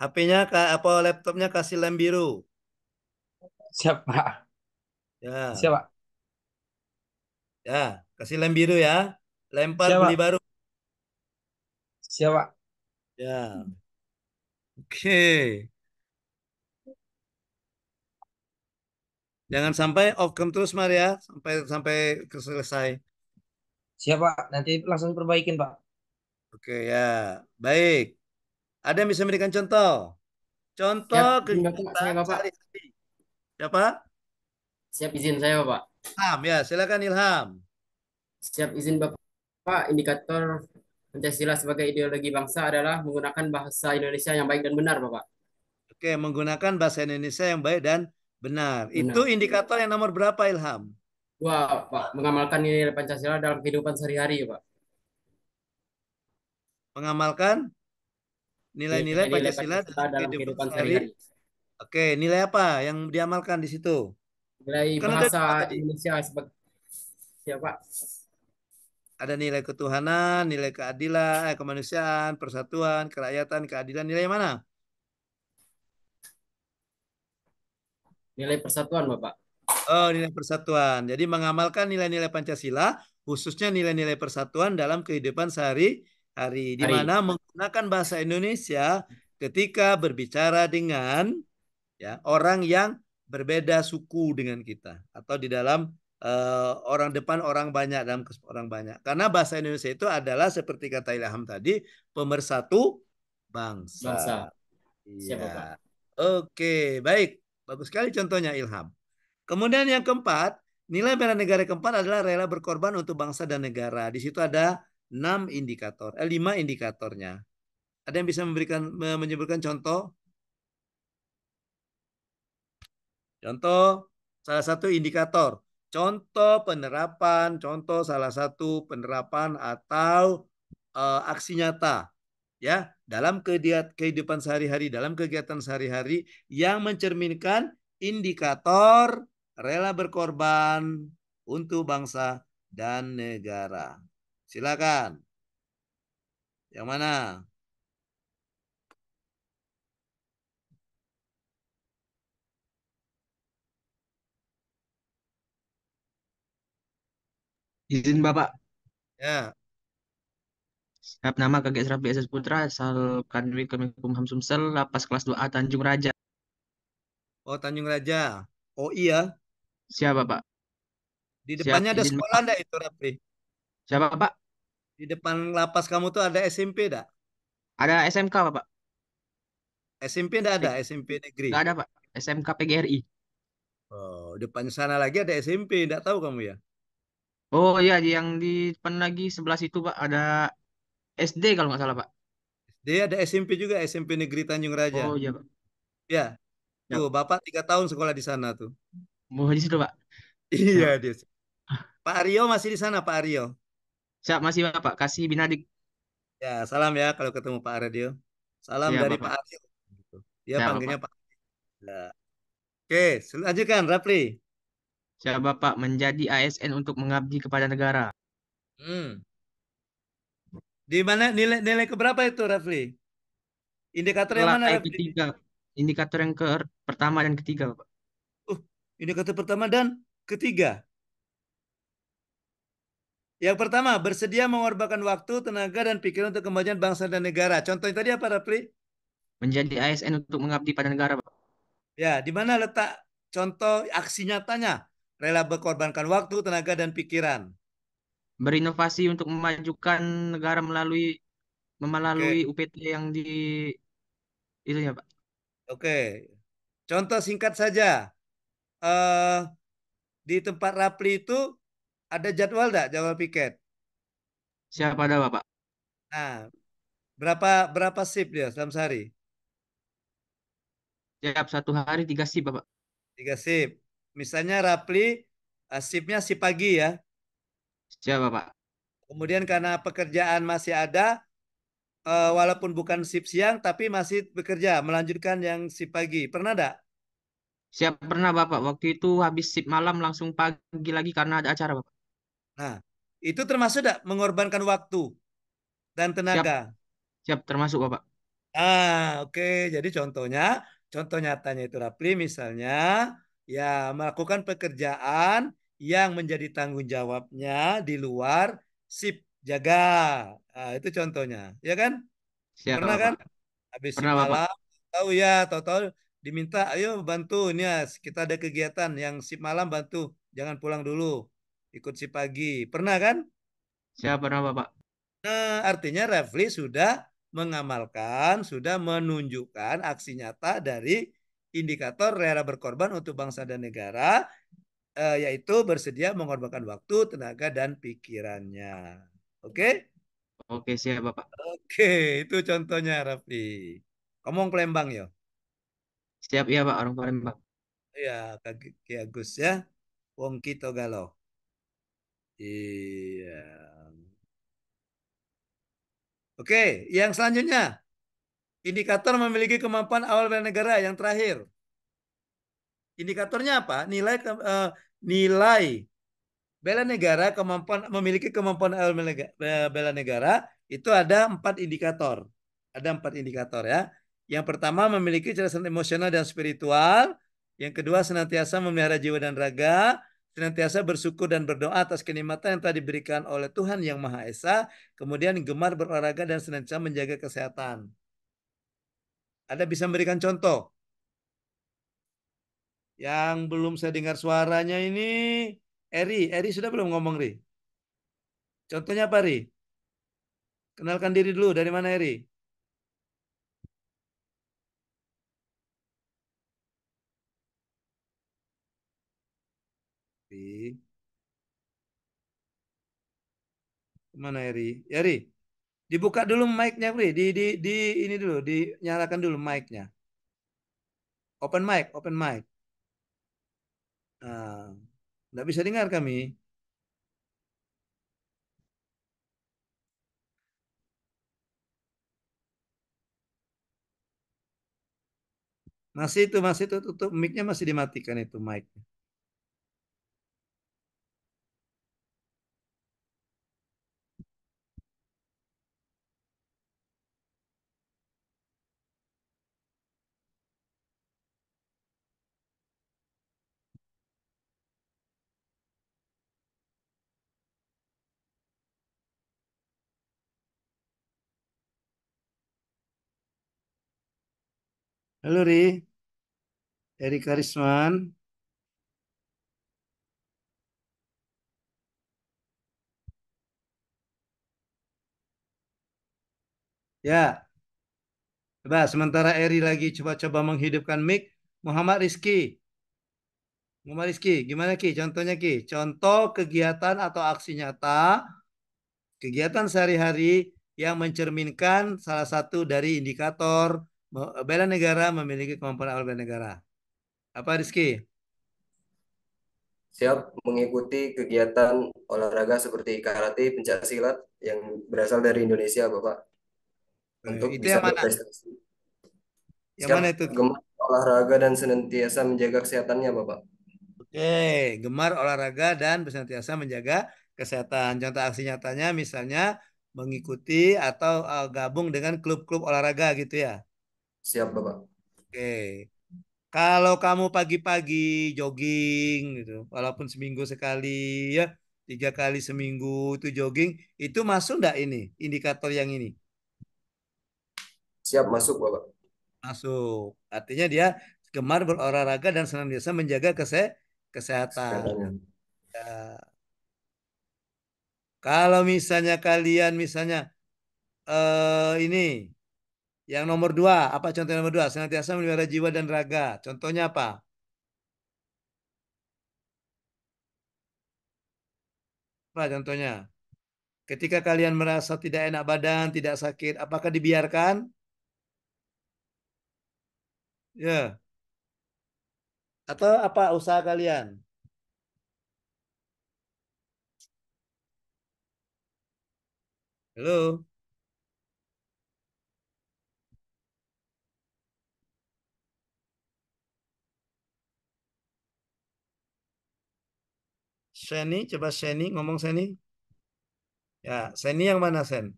HP-nya apa laptopnya kasih lem biru. Siap, Pak. Ya. Siapa? Pak. Ya, kasih lem biru ya. Lempar Siap, beli baru. siapa Ya. Oke. Okay. Jangan sampai off cam terus, Maria ya, sampai sampai selesai. siapa Nanti langsung perbaikin, Pak. Oke, okay, ya. Baik. Ada yang bisa memberikan contoh? Contoh Siap, kegiatan sehari-hari. Siapa? Siap izin saya, Pak. Ilham ya, silakan Ilham. Siap izin Bapak, indikator Pancasila sebagai ideologi bangsa adalah menggunakan bahasa Indonesia yang baik dan benar, Bapak. Oke, menggunakan bahasa Indonesia yang baik dan benar. benar. Itu indikator yang nomor berapa, Ilham? Wah, Pak, mengamalkan nilai Pancasila dalam kehidupan sehari-hari, ya, Pak. Mengamalkan nilai-nilai iya, Pancasila, Pancasila dalam kehidupan, sehari-hari. Oke, nilai apa yang diamalkan di situ? nilai Karena bahasa ada, Indonesia sebagai siapa? Ada nilai ketuhanan, nilai keadilan, eh, kemanusiaan, persatuan, kerakyatan, keadilan. Nilai mana? Nilai persatuan, Bapak. Oh, nilai persatuan. Jadi mengamalkan nilai-nilai Pancasila, khususnya nilai-nilai persatuan dalam kehidupan sehari-hari. Di mana menggunakan bahasa Indonesia ketika berbicara dengan ya orang yang berbeda suku dengan kita atau di dalam uh, orang depan orang banyak dalam orang banyak. Karena bahasa Indonesia itu adalah seperti kata Ilham tadi pemersatu bangsa. Bangsa. Ya. Oke, baik. Bagus sekali contohnya Ilham. Kemudian yang keempat, nilai bela negara keempat adalah rela berkorban untuk bangsa dan negara. Di situ ada enam indikator, eh, lima indikatornya. Ada yang bisa memberikan menyebutkan contoh? Contoh salah satu indikator, contoh penerapan, contoh salah satu penerapan atau e, aksi nyata ya dalam kehidupan sehari-hari, dalam kegiatan sehari-hari yang mencerminkan indikator rela berkorban untuk bangsa dan negara. Silakan. Yang mana? Izin Bapak. Ya. Siap nama kakek serapi SS Putra, asal Kanwil Kemenkumham Sumsel, lapas kelas 2A Tanjung Raja. Oh, Tanjung Raja. Oh iya. Siapa, bapak Di depannya Siap, ada sekolah Bapak. enggak itu, rapi Siapa, bapak Di depan lapas kamu tuh ada SMP enggak? Ada SMK, bapak SMP enggak ada, SMP negeri. Enggak ada, Pak. SMK PGRI. Oh, depan sana lagi ada SMP, enggak tahu kamu ya? Oh iya yang di depan lagi sebelah situ Pak ada SD kalau nggak salah Pak. Dia ada SMP juga SMP Negeri Tanjung Raja. Oh iya Pak. Ya, ya. Tuh Bapak tiga tahun sekolah di sana tuh. Mau oh, di situ Pak. Iya ya. dia. Pak Aryo masih di sana Pak Aryo. Siap masih Pak kasih binadik. Ya salam ya kalau ketemu Pak Aryo. Salam Siap, dari Bapak. Pak Aryo. Dia Siap, panggilnya Pak. Ya. Oke, selanjutkan, Rapli. Siapa Bapak menjadi ASN untuk mengabdi kepada negara. Hmm. Di mana nilai nilai keberapa itu Rafli? Indikator yang mana? Rafli? Ketiga. Indikator yang ke pertama dan ketiga, Bapak. Uh, indikator pertama dan ketiga. Yang pertama, bersedia mengorbankan waktu, tenaga, dan pikiran untuk kemajuan bangsa dan negara. Contohnya tadi apa, Rafli? Menjadi ASN untuk mengabdi pada negara, Pak. Ya, di mana letak contoh aksi nyatanya? rela berkorbankan waktu, tenaga, dan pikiran. Berinovasi untuk memajukan negara melalui melalui okay. UPT yang di itu ya Pak. Oke, okay. contoh singkat saja. Uh, di tempat Rapli itu ada jadwal tidak jadwal piket? Siapa ada Bapak? Nah, berapa berapa sip dia dalam sehari? Tiap satu hari tiga sip Bapak. Tiga sip. Misalnya Rapli eh, sipnya si pagi ya. Siapa Pak? Kemudian karena pekerjaan masih ada, eh, walaupun bukan sip siang tapi masih bekerja melanjutkan yang si pagi. Pernah enggak? Siap pernah Bapak. Waktu itu habis sip malam langsung pagi lagi karena ada acara Bapak. Nah, itu termasuk enggak mengorbankan waktu dan tenaga? Siap, Siap termasuk Bapak. Ah, oke. Okay. Jadi contohnya, contoh nyatanya itu Rapli misalnya ya melakukan pekerjaan yang menjadi tanggung jawabnya di luar sip jaga. Nah, itu contohnya, ya kan? Siap, Pernah Bapak. kan? Habis Pernah, malam, tahu ya, tahu diminta, ayo bantu ini ya, kita ada kegiatan yang sip malam bantu, jangan pulang dulu, ikut sip pagi. Pernah kan? siapa pernah Bapak. Nah, artinya Refli sudah mengamalkan, sudah menunjukkan aksi nyata dari indikator rela berkorban untuk bangsa dan negara uh, yaitu bersedia mengorbankan waktu, tenaga dan pikirannya. Oke? Oke, siap Bapak. Oke, itu contohnya Raffi. Ngomong Palembang ya. Siap iya Pak, orang Palembang. Iya, Kak Agus ya. Wong Kito Galau. Iya. Oke, yang selanjutnya. Indikator memiliki kemampuan awal bela negara yang terakhir. Indikatornya apa? Nilai uh, nilai bela negara kemampuan memiliki kemampuan awal bela negara itu ada empat indikator. Ada empat indikator ya. Yang pertama memiliki cerdasan emosional dan spiritual. Yang kedua senantiasa memelihara jiwa dan raga senantiasa bersyukur dan berdoa atas kenikmatan yang telah diberikan oleh Tuhan Yang Maha Esa, kemudian gemar berolahraga dan senantiasa menjaga kesehatan. Anda bisa memberikan contoh? Yang belum saya dengar suaranya ini Eri. Eri sudah belum ngomong, Ri? Contohnya apa, Ri? Kenalkan diri dulu. Dari mana, Eri? Eri. Mana Eri? Eri, ya, Dibuka dulu mic-nya, Pri. Di, di, di ini dulu, dinyalakan dulu mic-nya. Open mic, open mic. Nah, nggak bisa dengar kami. Masih itu, masih itu tutup mic-nya masih dimatikan itu mic-nya. Halo Ri. Eri Karisman. Ya. Coba sementara Eri lagi coba-coba menghidupkan mic, Muhammad Rizky, Muhammad Rizky, gimana Ki? Contohnya Ki, contoh kegiatan atau aksi nyata, kegiatan sehari-hari yang mencerminkan salah satu dari indikator Eh, bela negara memiliki kemampuan awal bela negara. Apa Rizky? Siap mengikuti kegiatan olahraga seperti karate, pencak silat yang berasal dari Indonesia, Bapak. Untuk itu bisa yang mana? berprestasi. Yang mana itu? Gemar olahraga dan senantiasa menjaga kesehatannya, Bapak. Oke, gemar olahraga dan senantiasa menjaga kesehatan. Contoh aksi nyatanya misalnya mengikuti atau eh, gabung dengan klub-klub olahraga gitu ya. Siap, Bapak. Oke. Kalau kamu pagi-pagi jogging gitu, walaupun seminggu sekali ya, tiga kali seminggu itu jogging, itu masuk enggak ini indikator yang ini? Siap masuk, Bapak. Masuk. Artinya dia gemar berolahraga dan senantiasa menjaga kese kesehatan. Ya. Kalau misalnya kalian misalnya eh ini yang nomor dua, apa contoh nomor dua? Senantiasa melihara jiwa dan raga. Contohnya apa? Apa contohnya? Ketika kalian merasa tidak enak badan, tidak sakit, apakah dibiarkan? Ya. Atau apa usaha kalian? Halo. Seni, coba Seni, ngomong Seni. Ya, Seni yang mana Sen?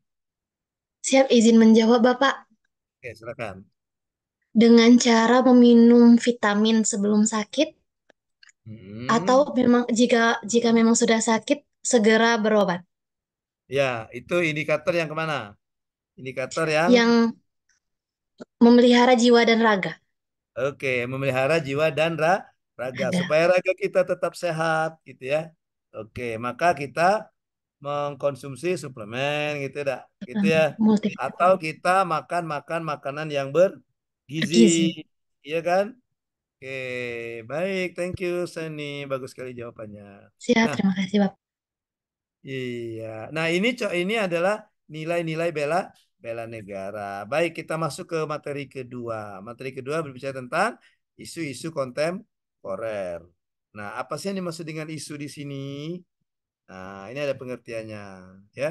Siap izin menjawab, Bapak. Oke, silakan. Dengan cara meminum vitamin sebelum sakit, hmm. atau memang jika jika memang sudah sakit, segera berobat. Ya, itu indikator yang kemana? Indikator yang... Yang memelihara jiwa dan raga. Oke, memelihara jiwa dan ra raga. raga supaya raga kita tetap sehat gitu ya. Oke, maka kita mengkonsumsi suplemen gitu ya, dah. Gitu ya. Atau kita makan-makan makanan yang bergizi. Iya kan? Oke, baik. Thank you Sani. Bagus sekali jawabannya. Siap, nah, terima kasih, Bapak. Iya. Nah, ini cok ini adalah nilai-nilai bela bela negara. Baik, kita masuk ke materi kedua. Materi kedua berbicara tentang isu-isu kontemporer. Nah, apa sih yang dimaksud dengan isu di sini? Nah, ini ada pengertiannya, ya.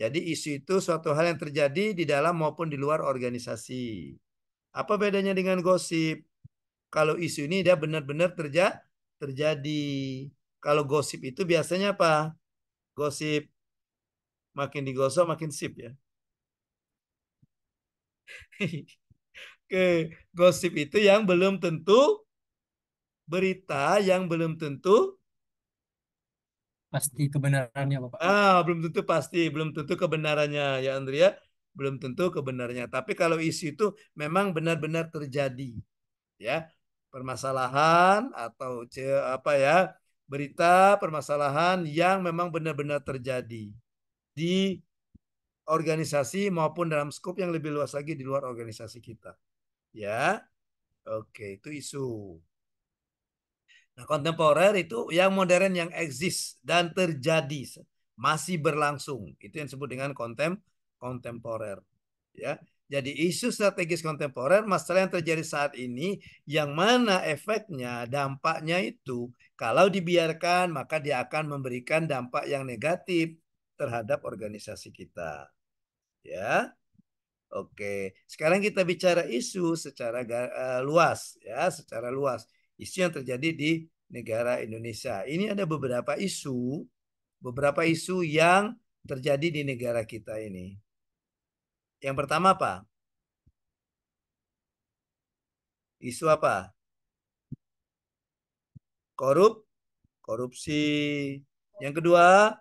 Jadi isu itu suatu hal yang terjadi di dalam maupun di luar organisasi. Apa bedanya dengan gosip? Kalau isu ini dia benar-benar terja terjadi. Kalau gosip itu biasanya apa? Gosip makin digosok makin sip ya. Oke, gosip itu yang belum tentu berita yang belum tentu pasti kebenarannya Bapak. Ah, belum tentu pasti, belum tentu kebenarannya ya Andrea, belum tentu kebenarannya. Tapi kalau isu itu memang benar-benar terjadi. Ya. Permasalahan atau apa ya? berita permasalahan yang memang benar-benar terjadi di organisasi maupun dalam skop yang lebih luas lagi di luar organisasi kita. Ya. Oke, itu isu. Nah, kontemporer itu yang modern yang eksis dan terjadi masih berlangsung. Itu yang disebut dengan kontem kontemporer. Ya. Jadi isu strategis kontemporer masalah yang terjadi saat ini yang mana efeknya, dampaknya itu kalau dibiarkan maka dia akan memberikan dampak yang negatif terhadap organisasi kita. Ya. Oke, sekarang kita bicara isu secara eh, luas ya, secara luas isu yang terjadi di negara Indonesia. Ini ada beberapa isu, beberapa isu yang terjadi di negara kita ini. Yang pertama apa? Isu apa? Korup, korupsi. Yang kedua,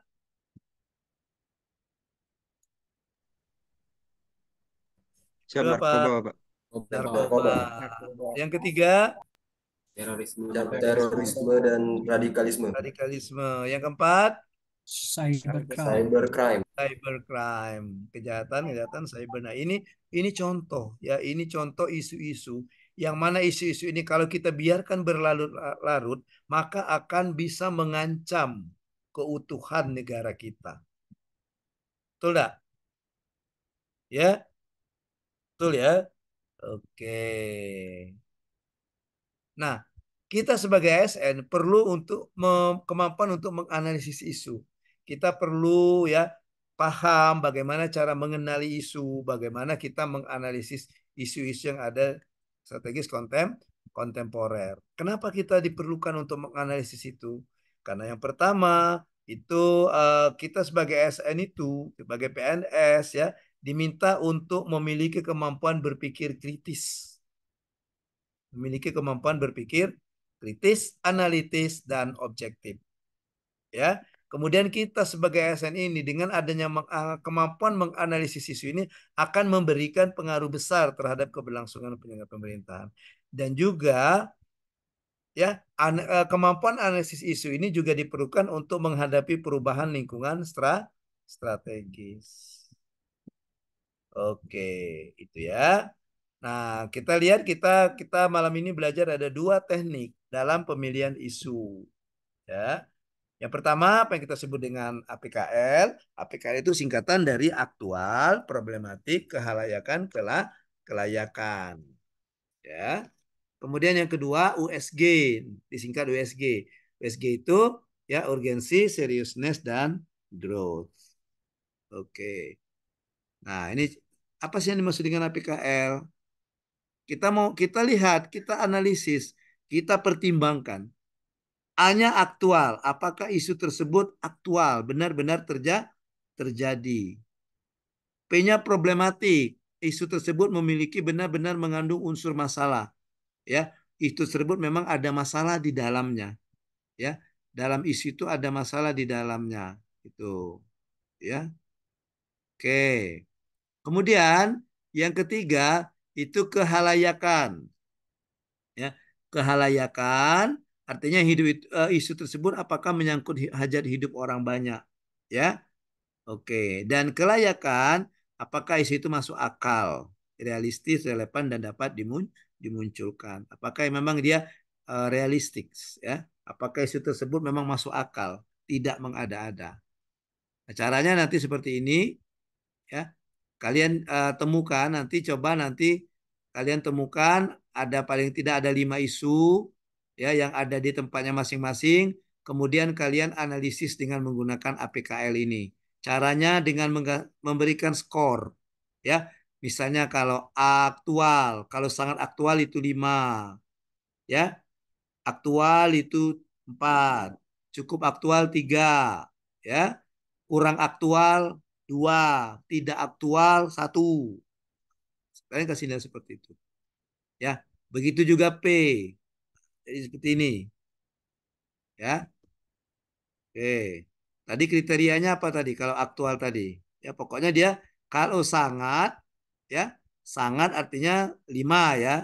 Siapa? Narkoba, Narkoba. Narkoba. Narkoba. Yang ketiga, terorisme terorisme dan radikalisme radikalisme yang keempat cybercrime cybercrime cybercrime kejahatan kejahatan cyber nah ini ini contoh ya ini contoh isu-isu yang mana isu-isu ini kalau kita biarkan berlarut-larut maka akan bisa mengancam keutuhan negara kita betul enggak? ya betul ya oke Nah, kita sebagai ASN perlu untuk kemampuan untuk menganalisis isu. Kita perlu ya paham bagaimana cara mengenali isu, bagaimana kita menganalisis isu-isu yang ada strategis kontem kontemporer. Kenapa kita diperlukan untuk menganalisis itu? Karena yang pertama itu uh, kita sebagai ASN itu sebagai PNS ya diminta untuk memiliki kemampuan berpikir kritis memiliki kemampuan berpikir kritis, analitis, dan objektif. Ya, kemudian kita sebagai ASN ini dengan adanya eh, kemampuan menganalisis isu ini akan memberikan pengaruh besar terhadap keberlangsungan penyelenggara pemerintahan dan juga ya an eh, kemampuan analisis isu ini juga diperlukan untuk menghadapi perubahan lingkungan stra strategis. Oke, itu ya. Nah, kita lihat kita kita malam ini belajar ada dua teknik dalam pemilihan isu. Ya. Yang pertama apa yang kita sebut dengan APKL? APKL itu singkatan dari aktual, problematik, kehalayakan, kela, kelayakan. Ya. Kemudian yang kedua USG, disingkat USG. USG itu ya urgensi, seriousness dan growth. Oke. Nah, ini apa sih yang dimaksud dengan APKL? Kita mau kita lihat, kita analisis, kita pertimbangkan. Hanya aktual, apakah isu tersebut aktual, benar-benar terja terjadi. P-nya problematik, isu tersebut memiliki benar-benar mengandung unsur masalah. Ya, isu tersebut memang ada masalah di dalamnya. Ya, dalam isu itu ada masalah di dalamnya. Itu. Ya. Oke. Kemudian yang ketiga, itu kehalayakan. Ya, kehalayakan artinya hidup uh, isu tersebut apakah menyangkut hajat hidup orang banyak, ya. Oke, dan kelayakan apakah isu itu masuk akal, realistis, relevan dan dapat dimun dimunculkan. Apakah memang dia uh, realistik, ya? Apakah isu tersebut memang masuk akal, tidak mengada-ada. Nah, caranya nanti seperti ini, ya kalian uh, temukan nanti coba nanti kalian temukan ada paling tidak ada lima isu ya yang ada di tempatnya masing-masing kemudian kalian analisis dengan menggunakan APKL ini caranya dengan memberikan skor ya misalnya kalau aktual kalau sangat aktual itu lima ya aktual itu empat cukup aktual tiga ya kurang aktual dua, tidak aktual satu. sekarang kasih nilai seperti itu. Ya, begitu juga P. Jadi seperti ini. Ya. Oke. Tadi kriterianya apa tadi kalau aktual tadi? Ya, pokoknya dia kalau sangat ya, sangat artinya lima ya.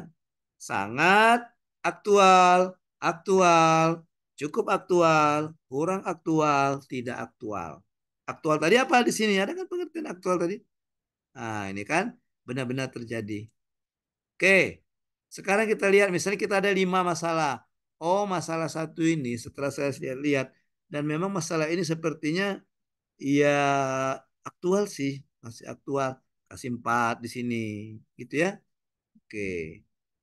Sangat aktual, aktual, cukup aktual, kurang aktual, tidak aktual aktual tadi apa di sini? Ada kan pengertian aktual tadi? Nah, ini kan benar-benar terjadi. Oke, sekarang kita lihat misalnya kita ada lima masalah. Oh, masalah satu ini setelah saya lihat dan memang masalah ini sepertinya ya aktual sih, masih aktual. Kasih empat di sini, gitu ya. Oke.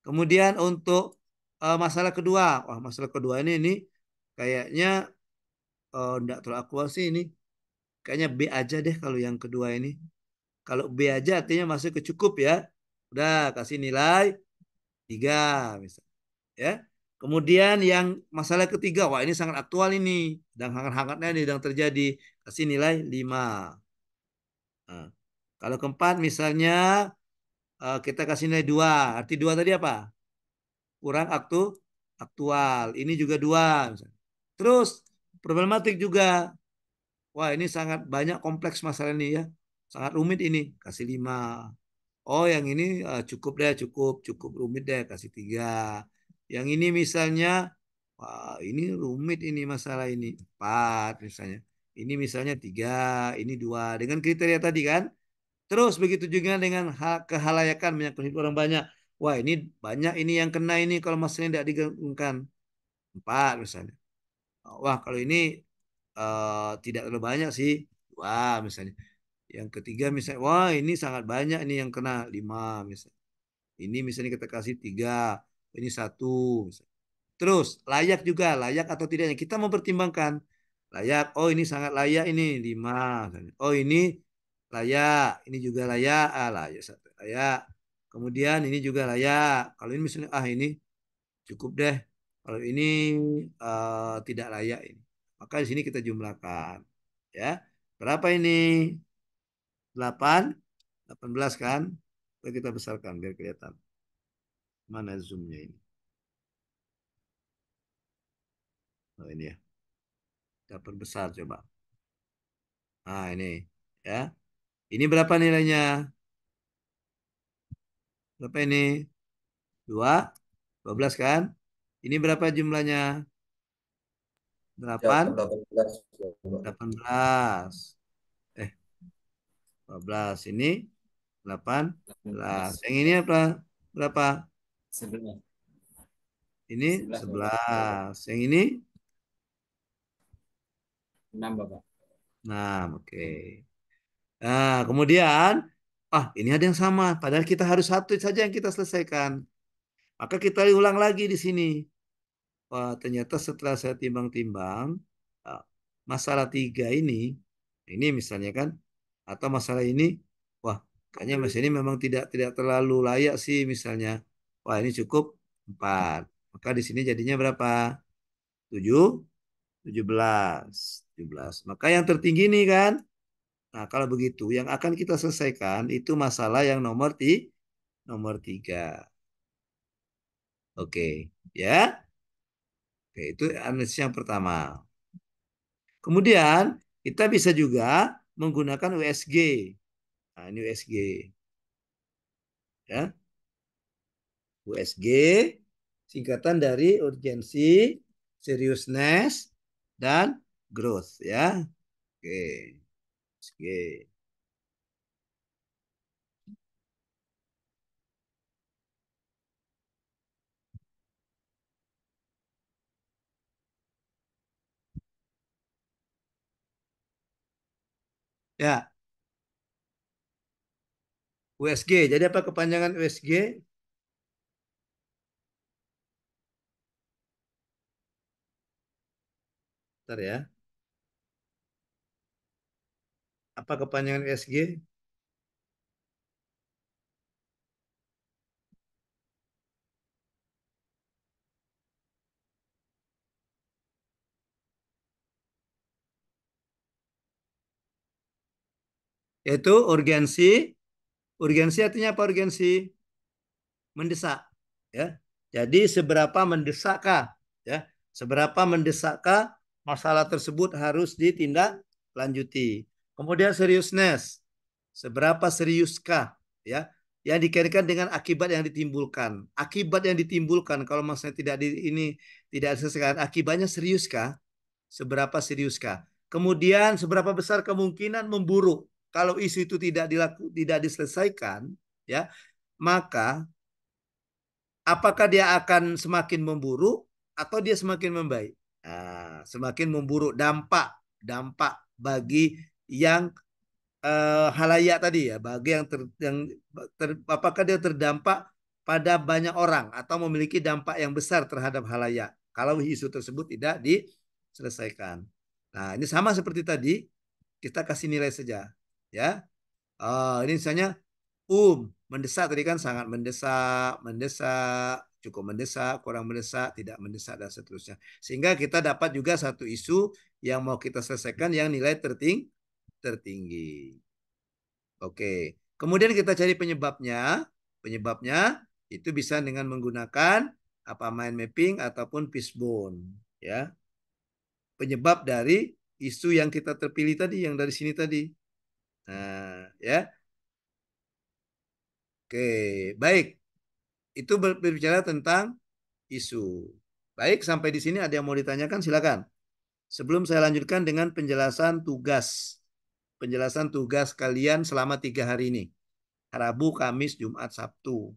Kemudian untuk uh, masalah kedua, wah masalah kedua ini ini kayaknya uh, eh, enggak terlalu aktual sih ini. Kayaknya B aja deh kalau yang kedua ini. Kalau B aja artinya masih kecukup ya. Udah kasih nilai 3 misalnya. Ya. Kemudian yang masalah ketiga, wah ini sangat aktual ini. dan hangat-hangatnya ini yang terjadi. Kasih nilai 5. Nah, kalau keempat misalnya eh, kita kasih nilai 2. Arti 2 tadi apa? Kurang aktu aktual. Ini juga 2. Terus problematik juga. Wah ini sangat banyak kompleks masalah ini ya. Sangat rumit ini. Kasih lima. Oh yang ini uh, cukup deh, cukup. Cukup rumit deh, kasih tiga. Yang ini misalnya, wah ini rumit ini masalah ini. Empat misalnya. Ini misalnya tiga, ini dua. Dengan kriteria tadi kan. Terus begitu juga dengan kehalayakan menyangkut hidup orang banyak. Wah ini banyak ini yang kena ini kalau masalahnya tidak digabungkan. Empat misalnya. Wah kalau ini Eh, tidak terlalu banyak sih wah misalnya yang ketiga misalnya wah ini sangat banyak nih yang kena lima misalnya ini misalnya kita kasih tiga ini satu misalnya. terus layak juga layak atau tidaknya kita mempertimbangkan layak oh ini sangat layak ini lima misalnya. oh ini layak ini juga layak ah, layak satu layak kemudian ini juga layak kalau ini misalnya ah ini cukup deh kalau ini uh, tidak layak ini maka di sini kita jumlahkan. Ya. Berapa ini? 8. 18 kan? Lalu kita besarkan biar kelihatan. Mana zoomnya ini? Oh ini ya. Kita perbesar coba. Nah ini. ya. Ini berapa nilainya? Berapa ini? 2. 12 kan? Ini berapa jumlahnya? 8 18. Eh. 12 ini 18. 18. Yang ini apa? Berapa? 11. Ini 11. Yang ini 6, Bapak. 6, oke. Okay. Nah, kemudian ah ini ada yang sama padahal kita harus satu saja yang kita selesaikan. Maka kita ulang lagi di sini. Wah, eh, ternyata setelah saya timbang-timbang, eh, masalah tiga ini, ini misalnya kan, atau masalah ini, wah, kayaknya mas ini memang tidak tidak terlalu layak sih misalnya. Wah, ini cukup empat. Maka di sini jadinya berapa? Tujuh, tujuh belas, tujuh belas. Maka yang tertinggi ini kan. Nah, kalau begitu, yang akan kita selesaikan itu masalah yang nomor ti, nomor tiga. Oke, okay. ya. Oke, itu analisis yang pertama. Kemudian kita bisa juga menggunakan USG. Nah, ini USG. Ya. USG singkatan dari urgensi, seriousness dan growth ya. Oke. USG. Ya. USG. Jadi apa kepanjangan USG? Bentar ya. Apa kepanjangan USG? yaitu urgensi. Urgensi artinya apa urgensi? Mendesak, ya. Jadi seberapa mendesakkah, ya? Seberapa mendesakkah masalah tersebut harus ditindak lanjuti. Kemudian seriusness, Seberapa seriuskah, ya? yang dikaitkan dengan akibat yang ditimbulkan. Akibat yang ditimbulkan kalau maksudnya tidak di, ini tidak sesekali akibatnya seriuskah? Seberapa seriuskah? Kemudian seberapa besar kemungkinan memburuk? kalau isu itu tidak dilaku, tidak diselesaikan, ya, maka apakah dia akan semakin memburuk atau dia semakin membaik? Nah, semakin memburuk dampak dampak bagi yang eh, halayak tadi ya, bagi yang ter, yang ter, apakah dia terdampak pada banyak orang atau memiliki dampak yang besar terhadap halayak kalau isu tersebut tidak diselesaikan. Nah, ini sama seperti tadi, kita kasih nilai saja ya uh, ini misalnya um mendesak tadi kan sangat mendesak mendesak cukup mendesak kurang mendesak tidak mendesak dan seterusnya sehingga kita dapat juga satu isu yang mau kita selesaikan yang nilai terting tertinggi oke kemudian kita cari penyebabnya penyebabnya itu bisa dengan menggunakan apa mind mapping ataupun fishbone ya penyebab dari isu yang kita terpilih tadi yang dari sini tadi Nah, ya. Oke, baik. Itu berbicara tentang isu. Baik, sampai di sini ada yang mau ditanyakan silakan. Sebelum saya lanjutkan dengan penjelasan tugas. Penjelasan tugas kalian selama tiga hari ini. Rabu, Kamis, Jumat, Sabtu.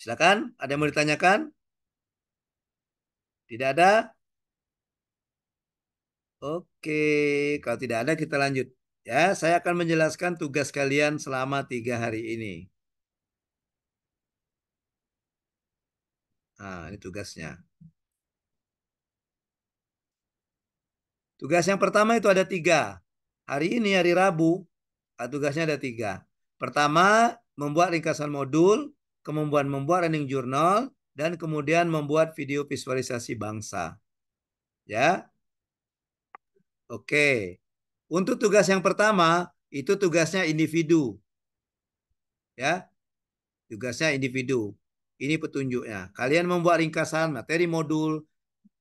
Silakan, ada yang mau ditanyakan? Tidak ada? Oke, kalau tidak ada kita lanjut. Ya, saya akan menjelaskan tugas kalian selama tiga hari ini. Nah, ini tugasnya. Tugas yang pertama itu ada tiga. Hari ini, hari Rabu, ah, tugasnya ada tiga. Pertama, membuat ringkasan modul, kemudian membuat running journal, dan kemudian membuat video visualisasi bangsa. Ya, Oke. Untuk tugas yang pertama, itu tugasnya individu. Ya. Tugasnya individu. Ini petunjuknya. Kalian membuat ringkasan materi modul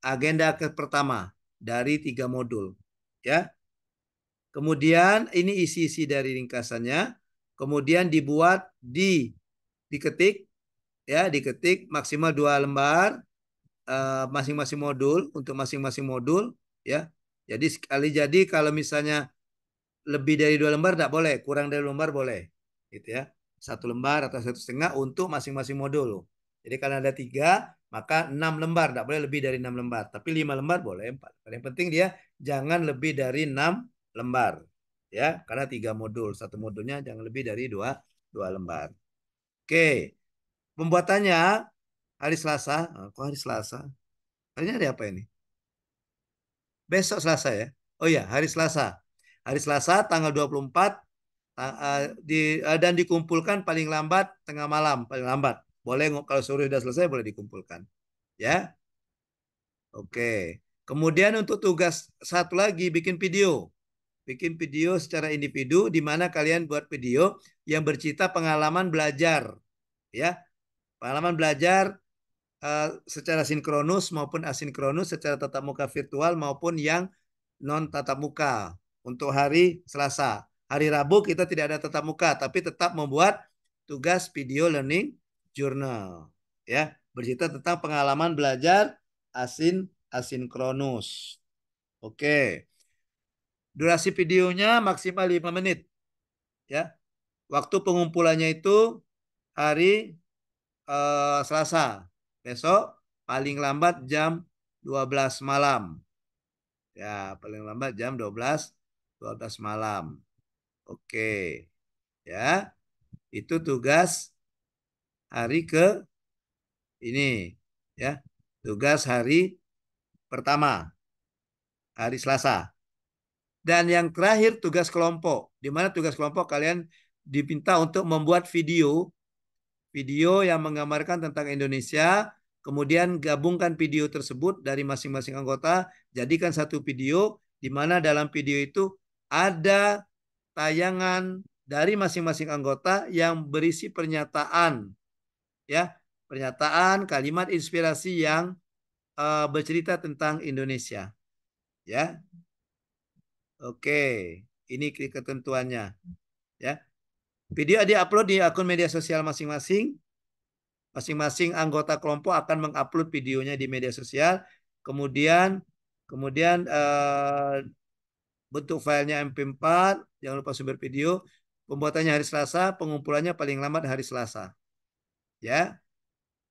agenda ke pertama dari tiga modul. Ya. Kemudian ini isi-isi dari ringkasannya. Kemudian dibuat di diketik ya diketik maksimal dua lembar eh, masing-masing uh, modul untuk masing-masing modul ya jadi sekali jadi kalau misalnya lebih dari dua lembar tidak boleh, kurang dari dua lembar boleh, gitu ya. Satu lembar atau satu setengah untuk masing-masing modul. Jadi karena ada tiga, maka enam lembar tidak boleh lebih dari enam lembar. Tapi lima lembar boleh empat. Yang penting dia jangan lebih dari enam lembar, ya. Karena tiga modul, satu modulnya jangan lebih dari dua dua lembar. Oke, pembuatannya hari Selasa. Kok hari Selasa? Hari ini ada apa ini? besok Selasa ya. Oh ya, hari Selasa. Hari Selasa tanggal 24 eh, di eh, dan dikumpulkan paling lambat tengah malam, paling lambat. Boleh kalau sore sudah selesai boleh dikumpulkan. Ya. Oke. Kemudian untuk tugas satu lagi bikin video. Bikin video secara individu di mana kalian buat video yang bercerita pengalaman belajar. Ya. Pengalaman belajar Eh, secara sinkronus maupun asinkronus secara tatap muka virtual maupun yang non tatap muka untuk hari Selasa. Hari Rabu kita tidak ada tatap muka tapi tetap membuat tugas video learning journal ya bercerita tentang pengalaman belajar asin asinkronus. Oke. Durasi videonya maksimal 5 menit. Ya. Waktu pengumpulannya itu hari uh, Selasa besok paling lambat jam 12 malam. Ya, paling lambat jam 12 12 malam. Oke. Ya. Itu tugas hari ke ini ya. Tugas hari pertama. Hari Selasa. Dan yang terakhir tugas kelompok. Di mana tugas kelompok kalian dipinta untuk membuat video video yang menggambarkan tentang Indonesia, kemudian gabungkan video tersebut dari masing-masing anggota, jadikan satu video di mana dalam video itu ada tayangan dari masing-masing anggota yang berisi pernyataan ya, pernyataan, kalimat inspirasi yang uh, bercerita tentang Indonesia. Ya. Oke, ini ketentuannya. Ya. Video di-upload di akun media sosial masing-masing. Masing-masing anggota kelompok akan mengupload videonya di media sosial. Kemudian kemudian uh, bentuk filenya MP4, jangan lupa sumber video. Pembuatannya hari Selasa, pengumpulannya paling lambat hari Selasa. Ya,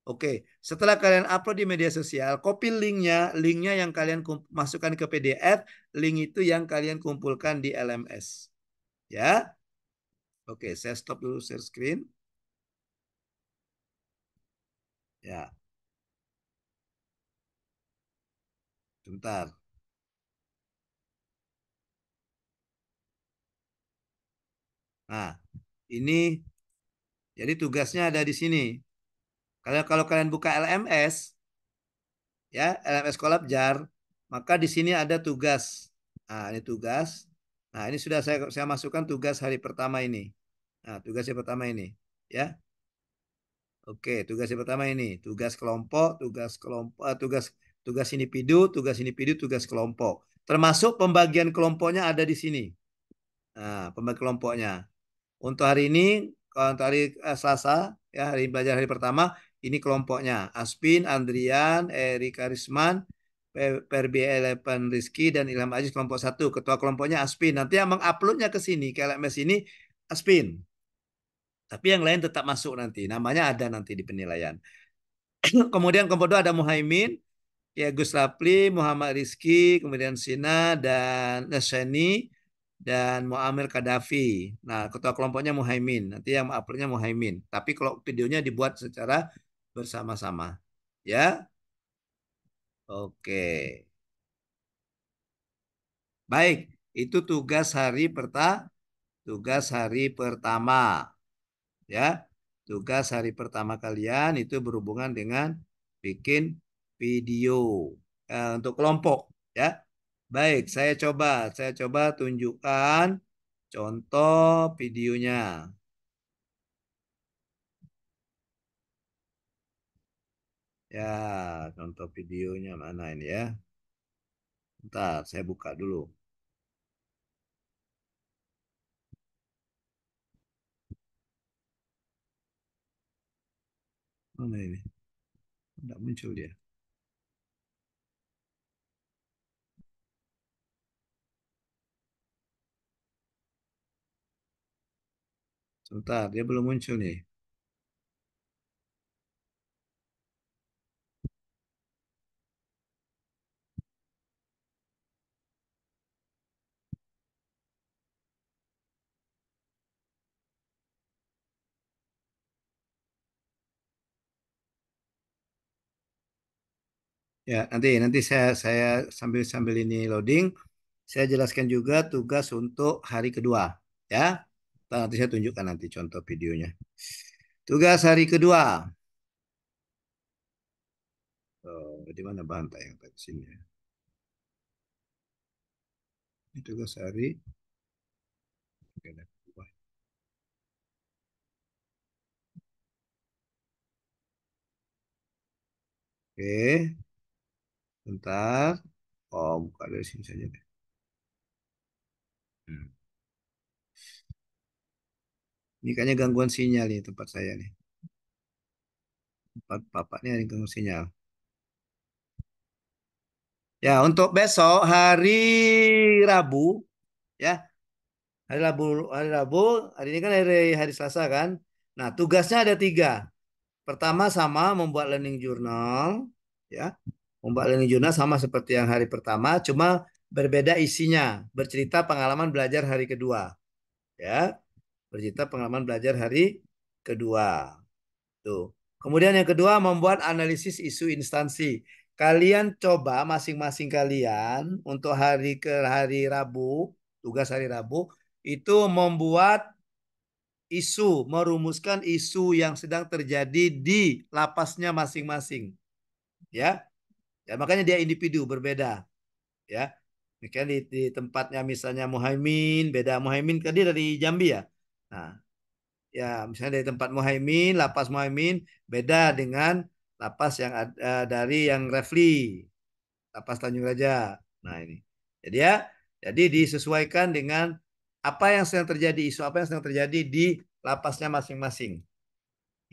Oke, setelah kalian upload di media sosial, copy linknya, linknya yang kalian masukkan ke PDF, link itu yang kalian kumpulkan di LMS. Ya, Oke, saya stop dulu share screen. Ya. sebentar. Nah, ini jadi tugasnya ada di sini. Kalau kalau kalian buka LMS ya, LMS Kolabjar, maka di sini ada tugas. Nah, ini tugas. Nah, ini sudah saya saya masukkan tugas hari pertama ini. Nah, tugas yang pertama ini, ya. Oke, tugas yang pertama ini, tugas kelompok, tugas kelompok, eh, tugas tugas individu, tugas individu, tugas kelompok. Termasuk pembagian kelompoknya ada di sini. Nah, pembagian kelompoknya. Untuk hari ini, untuk hari eh, Selasa, ya hari belajar hari pertama, ini kelompoknya. Aspin, Andrian, Eri Karisman, PRBI 8 Rizky dan Ilham Aziz kelompok satu, Ketua kelompoknya Aspin. Nanti yang menguploadnya ke sini, ke LMS ini Aspin. Tapi yang lain tetap masuk nanti. Namanya ada nanti di penilaian. kemudian kelompok 2 ada Muhaimin, ya Gus Lapli, Muhammad Rizky, kemudian Sina dan Nasani dan Muamir Kadafi. Nah, ketua kelompoknya Muhaimin. Nanti yang menguploadnya Muhaimin. Tapi kalau videonya dibuat secara bersama-sama. Ya, Oke. Baik, itu tugas hari pertama tugas hari pertama. Ya, tugas hari pertama kalian itu berhubungan dengan bikin video eh, untuk kelompok, ya. Baik, saya coba, saya coba tunjukkan contoh videonya. Ya, contoh videonya mana ini ya? Bentar, saya buka dulu. Mana ini? Tidak muncul dia. Sebentar, dia belum muncul nih. Ya, nanti nanti saya saya sambil sambil ini loading, saya jelaskan juga tugas untuk hari kedua, ya. Nanti saya tunjukkan nanti contoh videonya. Tugas hari kedua. Oh, di mana bantai yang tadi sini ya? Ini tugas hari. Oke, Oke. Bentar. Oh, buka dari sini saja deh. Hmm. Ini kayaknya gangguan sinyal nih tempat saya nih. Tempat bapaknya ada gangguan sinyal. Ya, untuk besok hari Rabu ya. Hari Rabu, hari Rabu, hari ini kan hari hari Selasa kan. Nah, tugasnya ada tiga. Pertama sama membuat learning journal ya. Leni Juna sama seperti yang hari pertama, cuma berbeda isinya, bercerita pengalaman belajar hari kedua. Ya, bercerita pengalaman belajar hari kedua. Tuh. Kemudian yang kedua membuat analisis isu instansi. Kalian coba masing-masing kalian untuk hari ke hari Rabu, tugas hari Rabu itu membuat isu, merumuskan isu yang sedang terjadi di lapasnya masing-masing. Ya, Ya, makanya dia individu berbeda. Ya. Mungkin di, di tempatnya misalnya Muhaimin, beda Muhaimin kan dari Jambi ya. Nah, ya misalnya dari tempat Muhaimin, lapas Muhaimin beda dengan lapas yang ada eh, dari yang Refli, lapas Tanjung Raja. Nah, ini. Jadi ya, jadi disesuaikan dengan apa yang sedang terjadi, isu apa yang sedang terjadi di lapasnya masing-masing.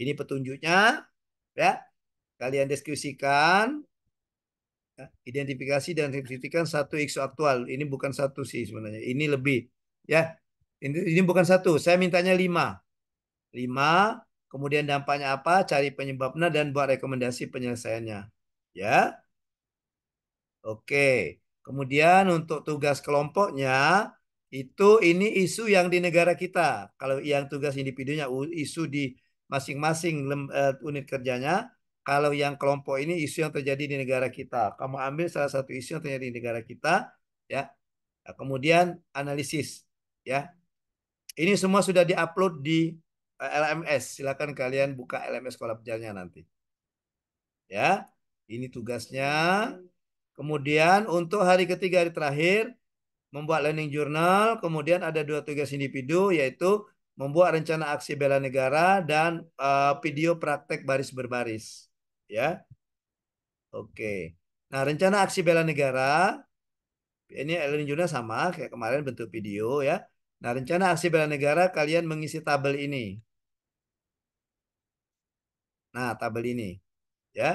Ini petunjuknya, ya. Kalian diskusikan, identifikasi dan signifikan satu isu aktual. Ini bukan satu sih sebenarnya. Ini lebih ya. Ini, ini bukan satu. Saya mintanya lima. Lima. Kemudian dampaknya apa? Cari penyebabnya dan buat rekomendasi penyelesaiannya. Ya. Oke. Kemudian untuk tugas kelompoknya itu ini isu yang di negara kita. Kalau yang tugas individunya isu di masing-masing eh, unit kerjanya kalau yang kelompok ini isu yang terjadi di negara kita. Kamu ambil salah satu isu yang terjadi di negara kita, ya. Nah, kemudian analisis, ya. Ini semua sudah diupload di eh, LMS. Silakan kalian buka LMS sekolah pejalannya nanti. Ya, ini tugasnya. Kemudian untuk hari ketiga hari terakhir membuat learning journal, kemudian ada dua tugas individu yaitu membuat rencana aksi bela negara dan uh, video praktek baris berbaris ya. Oke. Nah, rencana aksi bela negara ini El Juna sama kayak kemarin bentuk video ya. Nah, rencana aksi bela negara kalian mengisi tabel ini. Nah, tabel ini ya.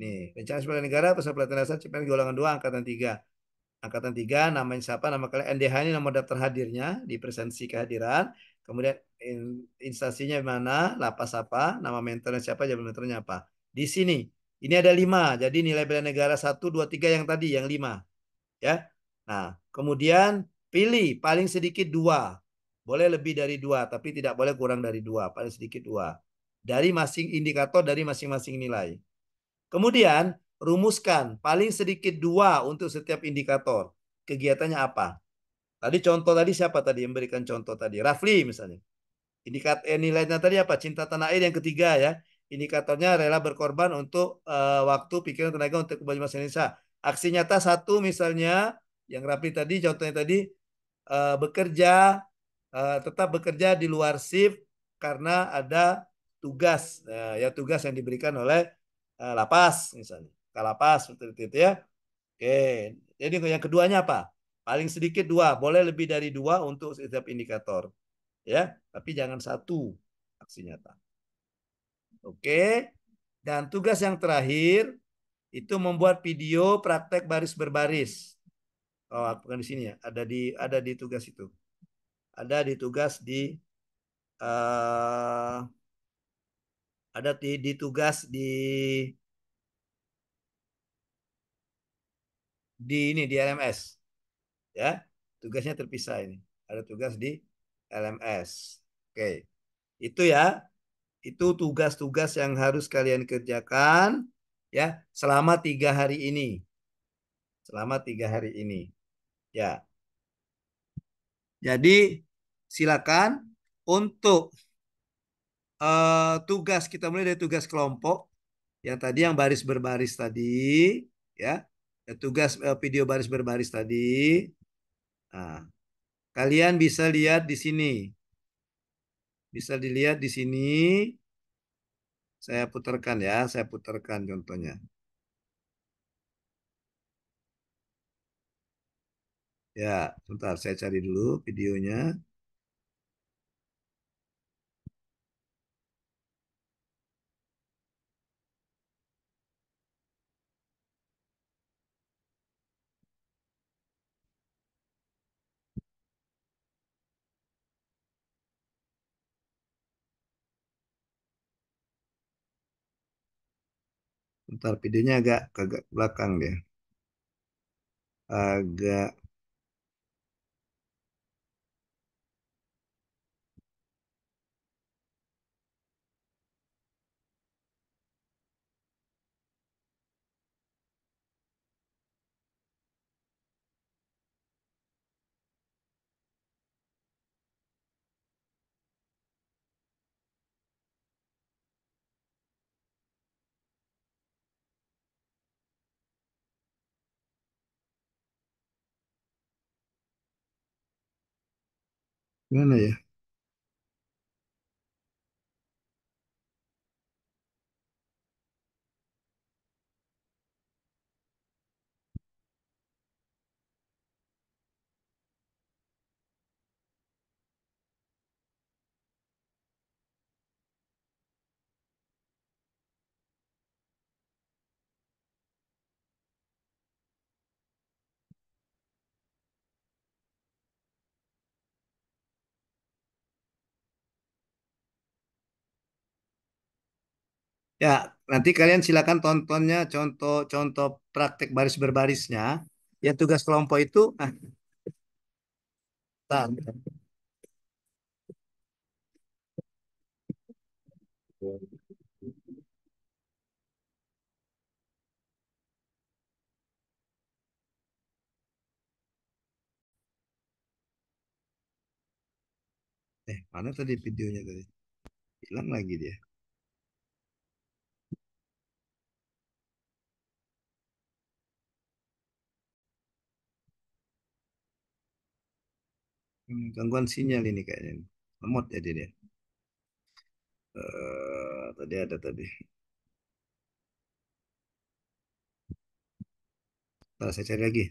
Nih, rencana aksi bela negara peserta pelatihan dasar CPN golongan 2 angkatan 3. Angkatan 3 namanya siapa? Nama kalian NDH ini nomor daftar hadirnya di presensi kehadiran. Kemudian instansinya mana, lapas apa, nama mentornya siapa, jabatan mentornya apa di sini. Ini ada lima, jadi nilai bela negara satu, dua, tiga yang tadi, yang lima, ya. Nah, kemudian pilih paling sedikit dua, boleh lebih dari dua, tapi tidak boleh kurang dari dua, paling sedikit dua dari masing indikator dari masing-masing nilai. Kemudian rumuskan paling sedikit dua untuk setiap indikator. Kegiatannya apa? Tadi contoh tadi siapa tadi yang memberikan contoh tadi? Rafli misalnya. Indikator eh, nilainya tadi apa? Cinta tanah air yang ketiga ya indikatornya rela berkorban untuk uh, waktu, pikiran, tenaga untuk kembali bangsa Indonesia. Aksi nyata satu misalnya yang rapi tadi, contohnya tadi uh, bekerja uh, tetap bekerja di luar shift karena ada tugas uh, ya tugas yang diberikan oleh uh, lapas misalnya, kalapas seperti itu gitu ya. Oke, jadi yang keduanya apa? Paling sedikit dua, boleh lebih dari dua untuk setiap indikator ya, tapi jangan satu aksi nyata. Oke. Dan tugas yang terakhir itu membuat video praktek baris berbaris. Oh, bukan di sini ya. Ada di ada di tugas itu. Ada di tugas di uh, ada di, di tugas di di ini di LMS. Ya. Tugasnya terpisah ini. Ada tugas di LMS. Oke. Itu ya itu tugas-tugas yang harus kalian kerjakan ya selama tiga hari ini. Selama tiga hari ini. Ya. Jadi silakan untuk uh, tugas kita mulai dari tugas kelompok yang tadi yang baris berbaris tadi ya tugas uh, video baris berbaris tadi. Nah, kalian bisa lihat di sini bisa dilihat di sini. Saya putarkan ya, saya putarkan contohnya. Ya, sebentar saya cari dulu videonya. ntar videonya agak agak belakang dia. Agak Bacana aí. Ya, nanti kalian silakan tontonnya contoh-contoh praktek baris berbarisnya. Ya tugas kelompok itu. Nah, Eh, mana tadi videonya tadi? Hilang lagi dia. Hmm, gangguan sinyal ini kayaknya. Lemot jadi ya dia. Uh, tadi ada tadi. Nah, saya cari lagi.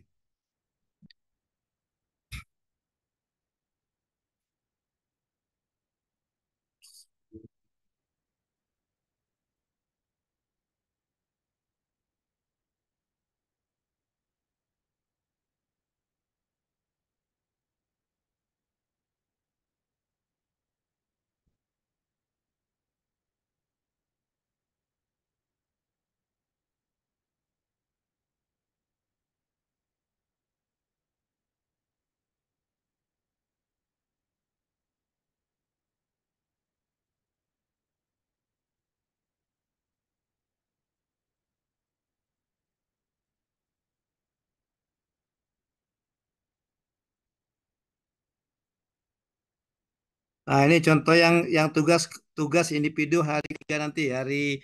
Nah, ini contoh yang yang tugas tugas individu hari ketiga nanti hari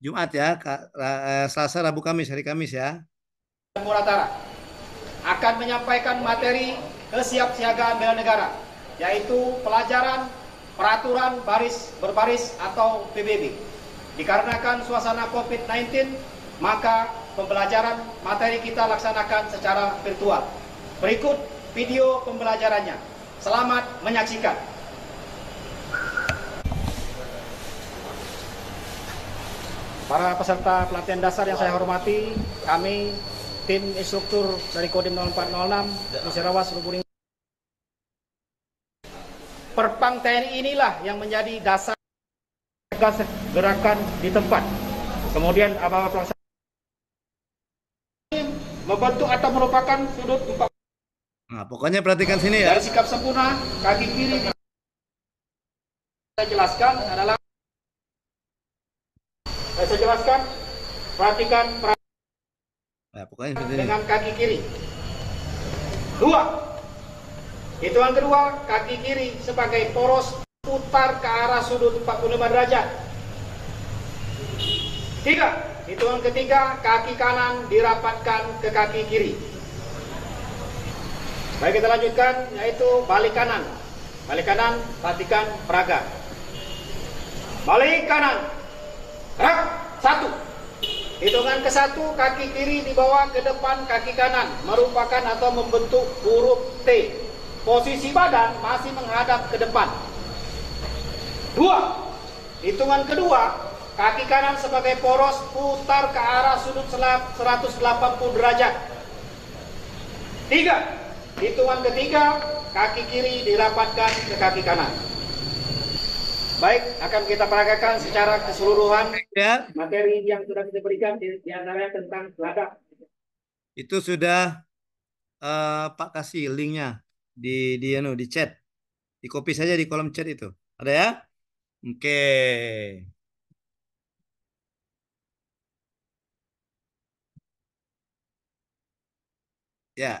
Jumat ya, eh, Selasa, Rabu, Kamis, hari Kamis ya. Muratara akan menyampaikan materi kesiapsiagaan bela negara, yaitu pelajaran peraturan baris berbaris atau PBB. Dikarenakan suasana COVID-19, maka pembelajaran materi kita laksanakan secara virtual. Berikut video pembelajarannya. Selamat menyaksikan. Para peserta pelatihan dasar yang saya hormati, kami tim instruktur dari Kodim 0406 Musirawas Luburing. Perpang TNI inilah yang menjadi dasar gerakan di tempat. Kemudian apa pelaksanaan membentuk atau merupakan sudut empat Nah, pokoknya perhatikan sini ya. Dari sikap sempurna, kaki kiri saya jelaskan adalah eh, saya jelaskan perhatikan, perhatikan nah, pokoknya seperti ini. dengan kaki kiri. Dua. Hitungan kedua, kaki kiri sebagai poros putar ke arah sudut 45 derajat. Tiga. Hitungan ketiga, kaki kanan dirapatkan ke kaki kiri. Baik kita lanjutkan yaitu balik kanan. Balik kanan, perhatikan peraga. Balik kanan. Rak, satu. Hitungan ke satu, kaki kiri dibawa ke depan kaki kanan. Merupakan atau membentuk huruf T. Posisi badan masih menghadap ke depan. Dua. Hitungan kedua, kaki kanan sebagai poros putar ke arah sudut 180 derajat. Tiga, Hitungan ketiga, kaki kiri dirapatkan ke kaki kanan. Baik, akan kita peragakan secara keseluruhan ya. materi yang sudah kita berikan di, antaranya tentang selada. Itu sudah uh, Pak kasih linknya di di anu, di chat. Di copy saja di kolom chat itu. Ada ya? Oke. Okay. Ya. Yeah.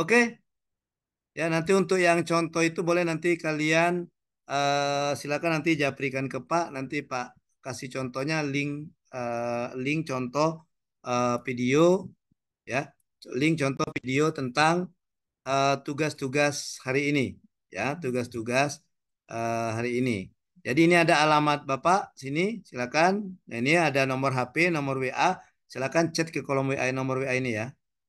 Oke? Ya, nanti untuk yang contoh itu boleh nanti kalian uh, silakan nanti japrikan ke Pak, nanti Pak kasih contohnya link uh, link contoh uh, video ya, link contoh video tentang tugas-tugas uh, hari ini ya, tugas-tugas uh, hari ini. Jadi ini ada alamat Bapak sini, silakan. Nah, ini ada nomor HP, nomor WA. Silakan chat ke kolom WA nomor WA ini ya.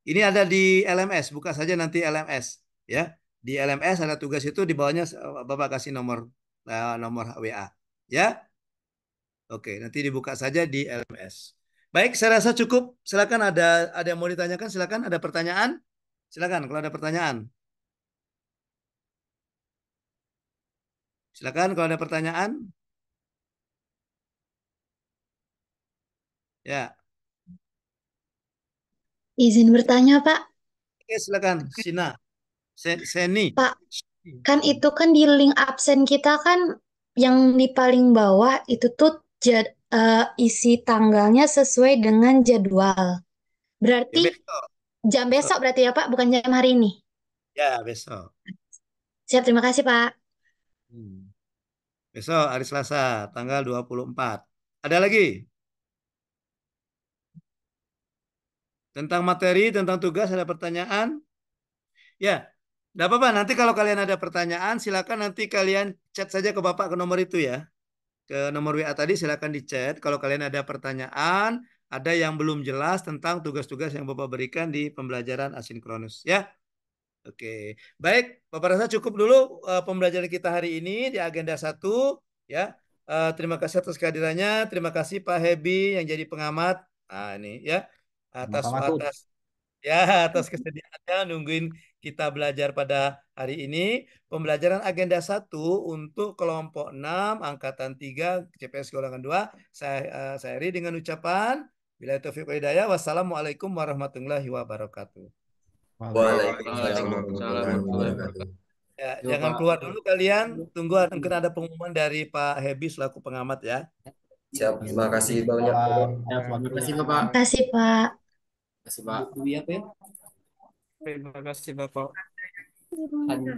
Ini ada di LMS, buka saja nanti LMS ya. Di LMS ada tugas itu di bawahnya eh, Bapak kasih nomor eh, nomor WA ya. Oke, nanti dibuka saja di LMS. Baik, saya rasa cukup. Silakan ada ada yang mau ditanyakan, silakan ada pertanyaan. Silakan kalau ada pertanyaan. Silakan kalau ada pertanyaan. Ya. Izin bertanya, Pak. Oke, silakan. Sina. Seni. Pak, kan itu kan di link absen kita kan yang di paling bawah itu tuh jad, uh, isi tanggalnya sesuai dengan jadwal. Berarti ya, besok. jam besok berarti ya, Pak, bukan jam hari ini. Ya, besok. Siap, terima kasih, Pak. Hmm. Besok hari Selasa, tanggal 24. Ada lagi? Tentang materi, tentang tugas ada pertanyaan? Ya, tidak apa-apa. Nanti kalau kalian ada pertanyaan, silakan nanti kalian chat saja ke Bapak ke nomor itu ya. Ke nomor WA tadi silakan di chat. Kalau kalian ada pertanyaan, ada yang belum jelas tentang tugas-tugas yang Bapak berikan di pembelajaran asinkronus ya. Oke, baik. Bapak rasa cukup dulu uh, pembelajaran kita hari ini di agenda satu ya. Uh, terima kasih atas kehadirannya. Terima kasih Pak Hebi yang jadi pengamat. Nah, ini ya atas Sama-sama atas ya atas kesediaannya nungguin kita belajar pada hari ini pembelajaran agenda 1 untuk kelompok 6 angkatan 3 CPS golongan 2 saya uh, saya ri dengan ucapan bila Fikri hidayah wassalamualaikum warahmatullahi wabarakatuh. Waalaikumsalam Ya, jangan keluar dulu kalian, tunggu akan ada pengumuman dari Pak Hebi selaku pengamat ya. Siap, terima kasih banyak. Ya, pak terima kasih Bapak. Terima kasih Pak. Terima kasih Pak. Terima kasih Bapak.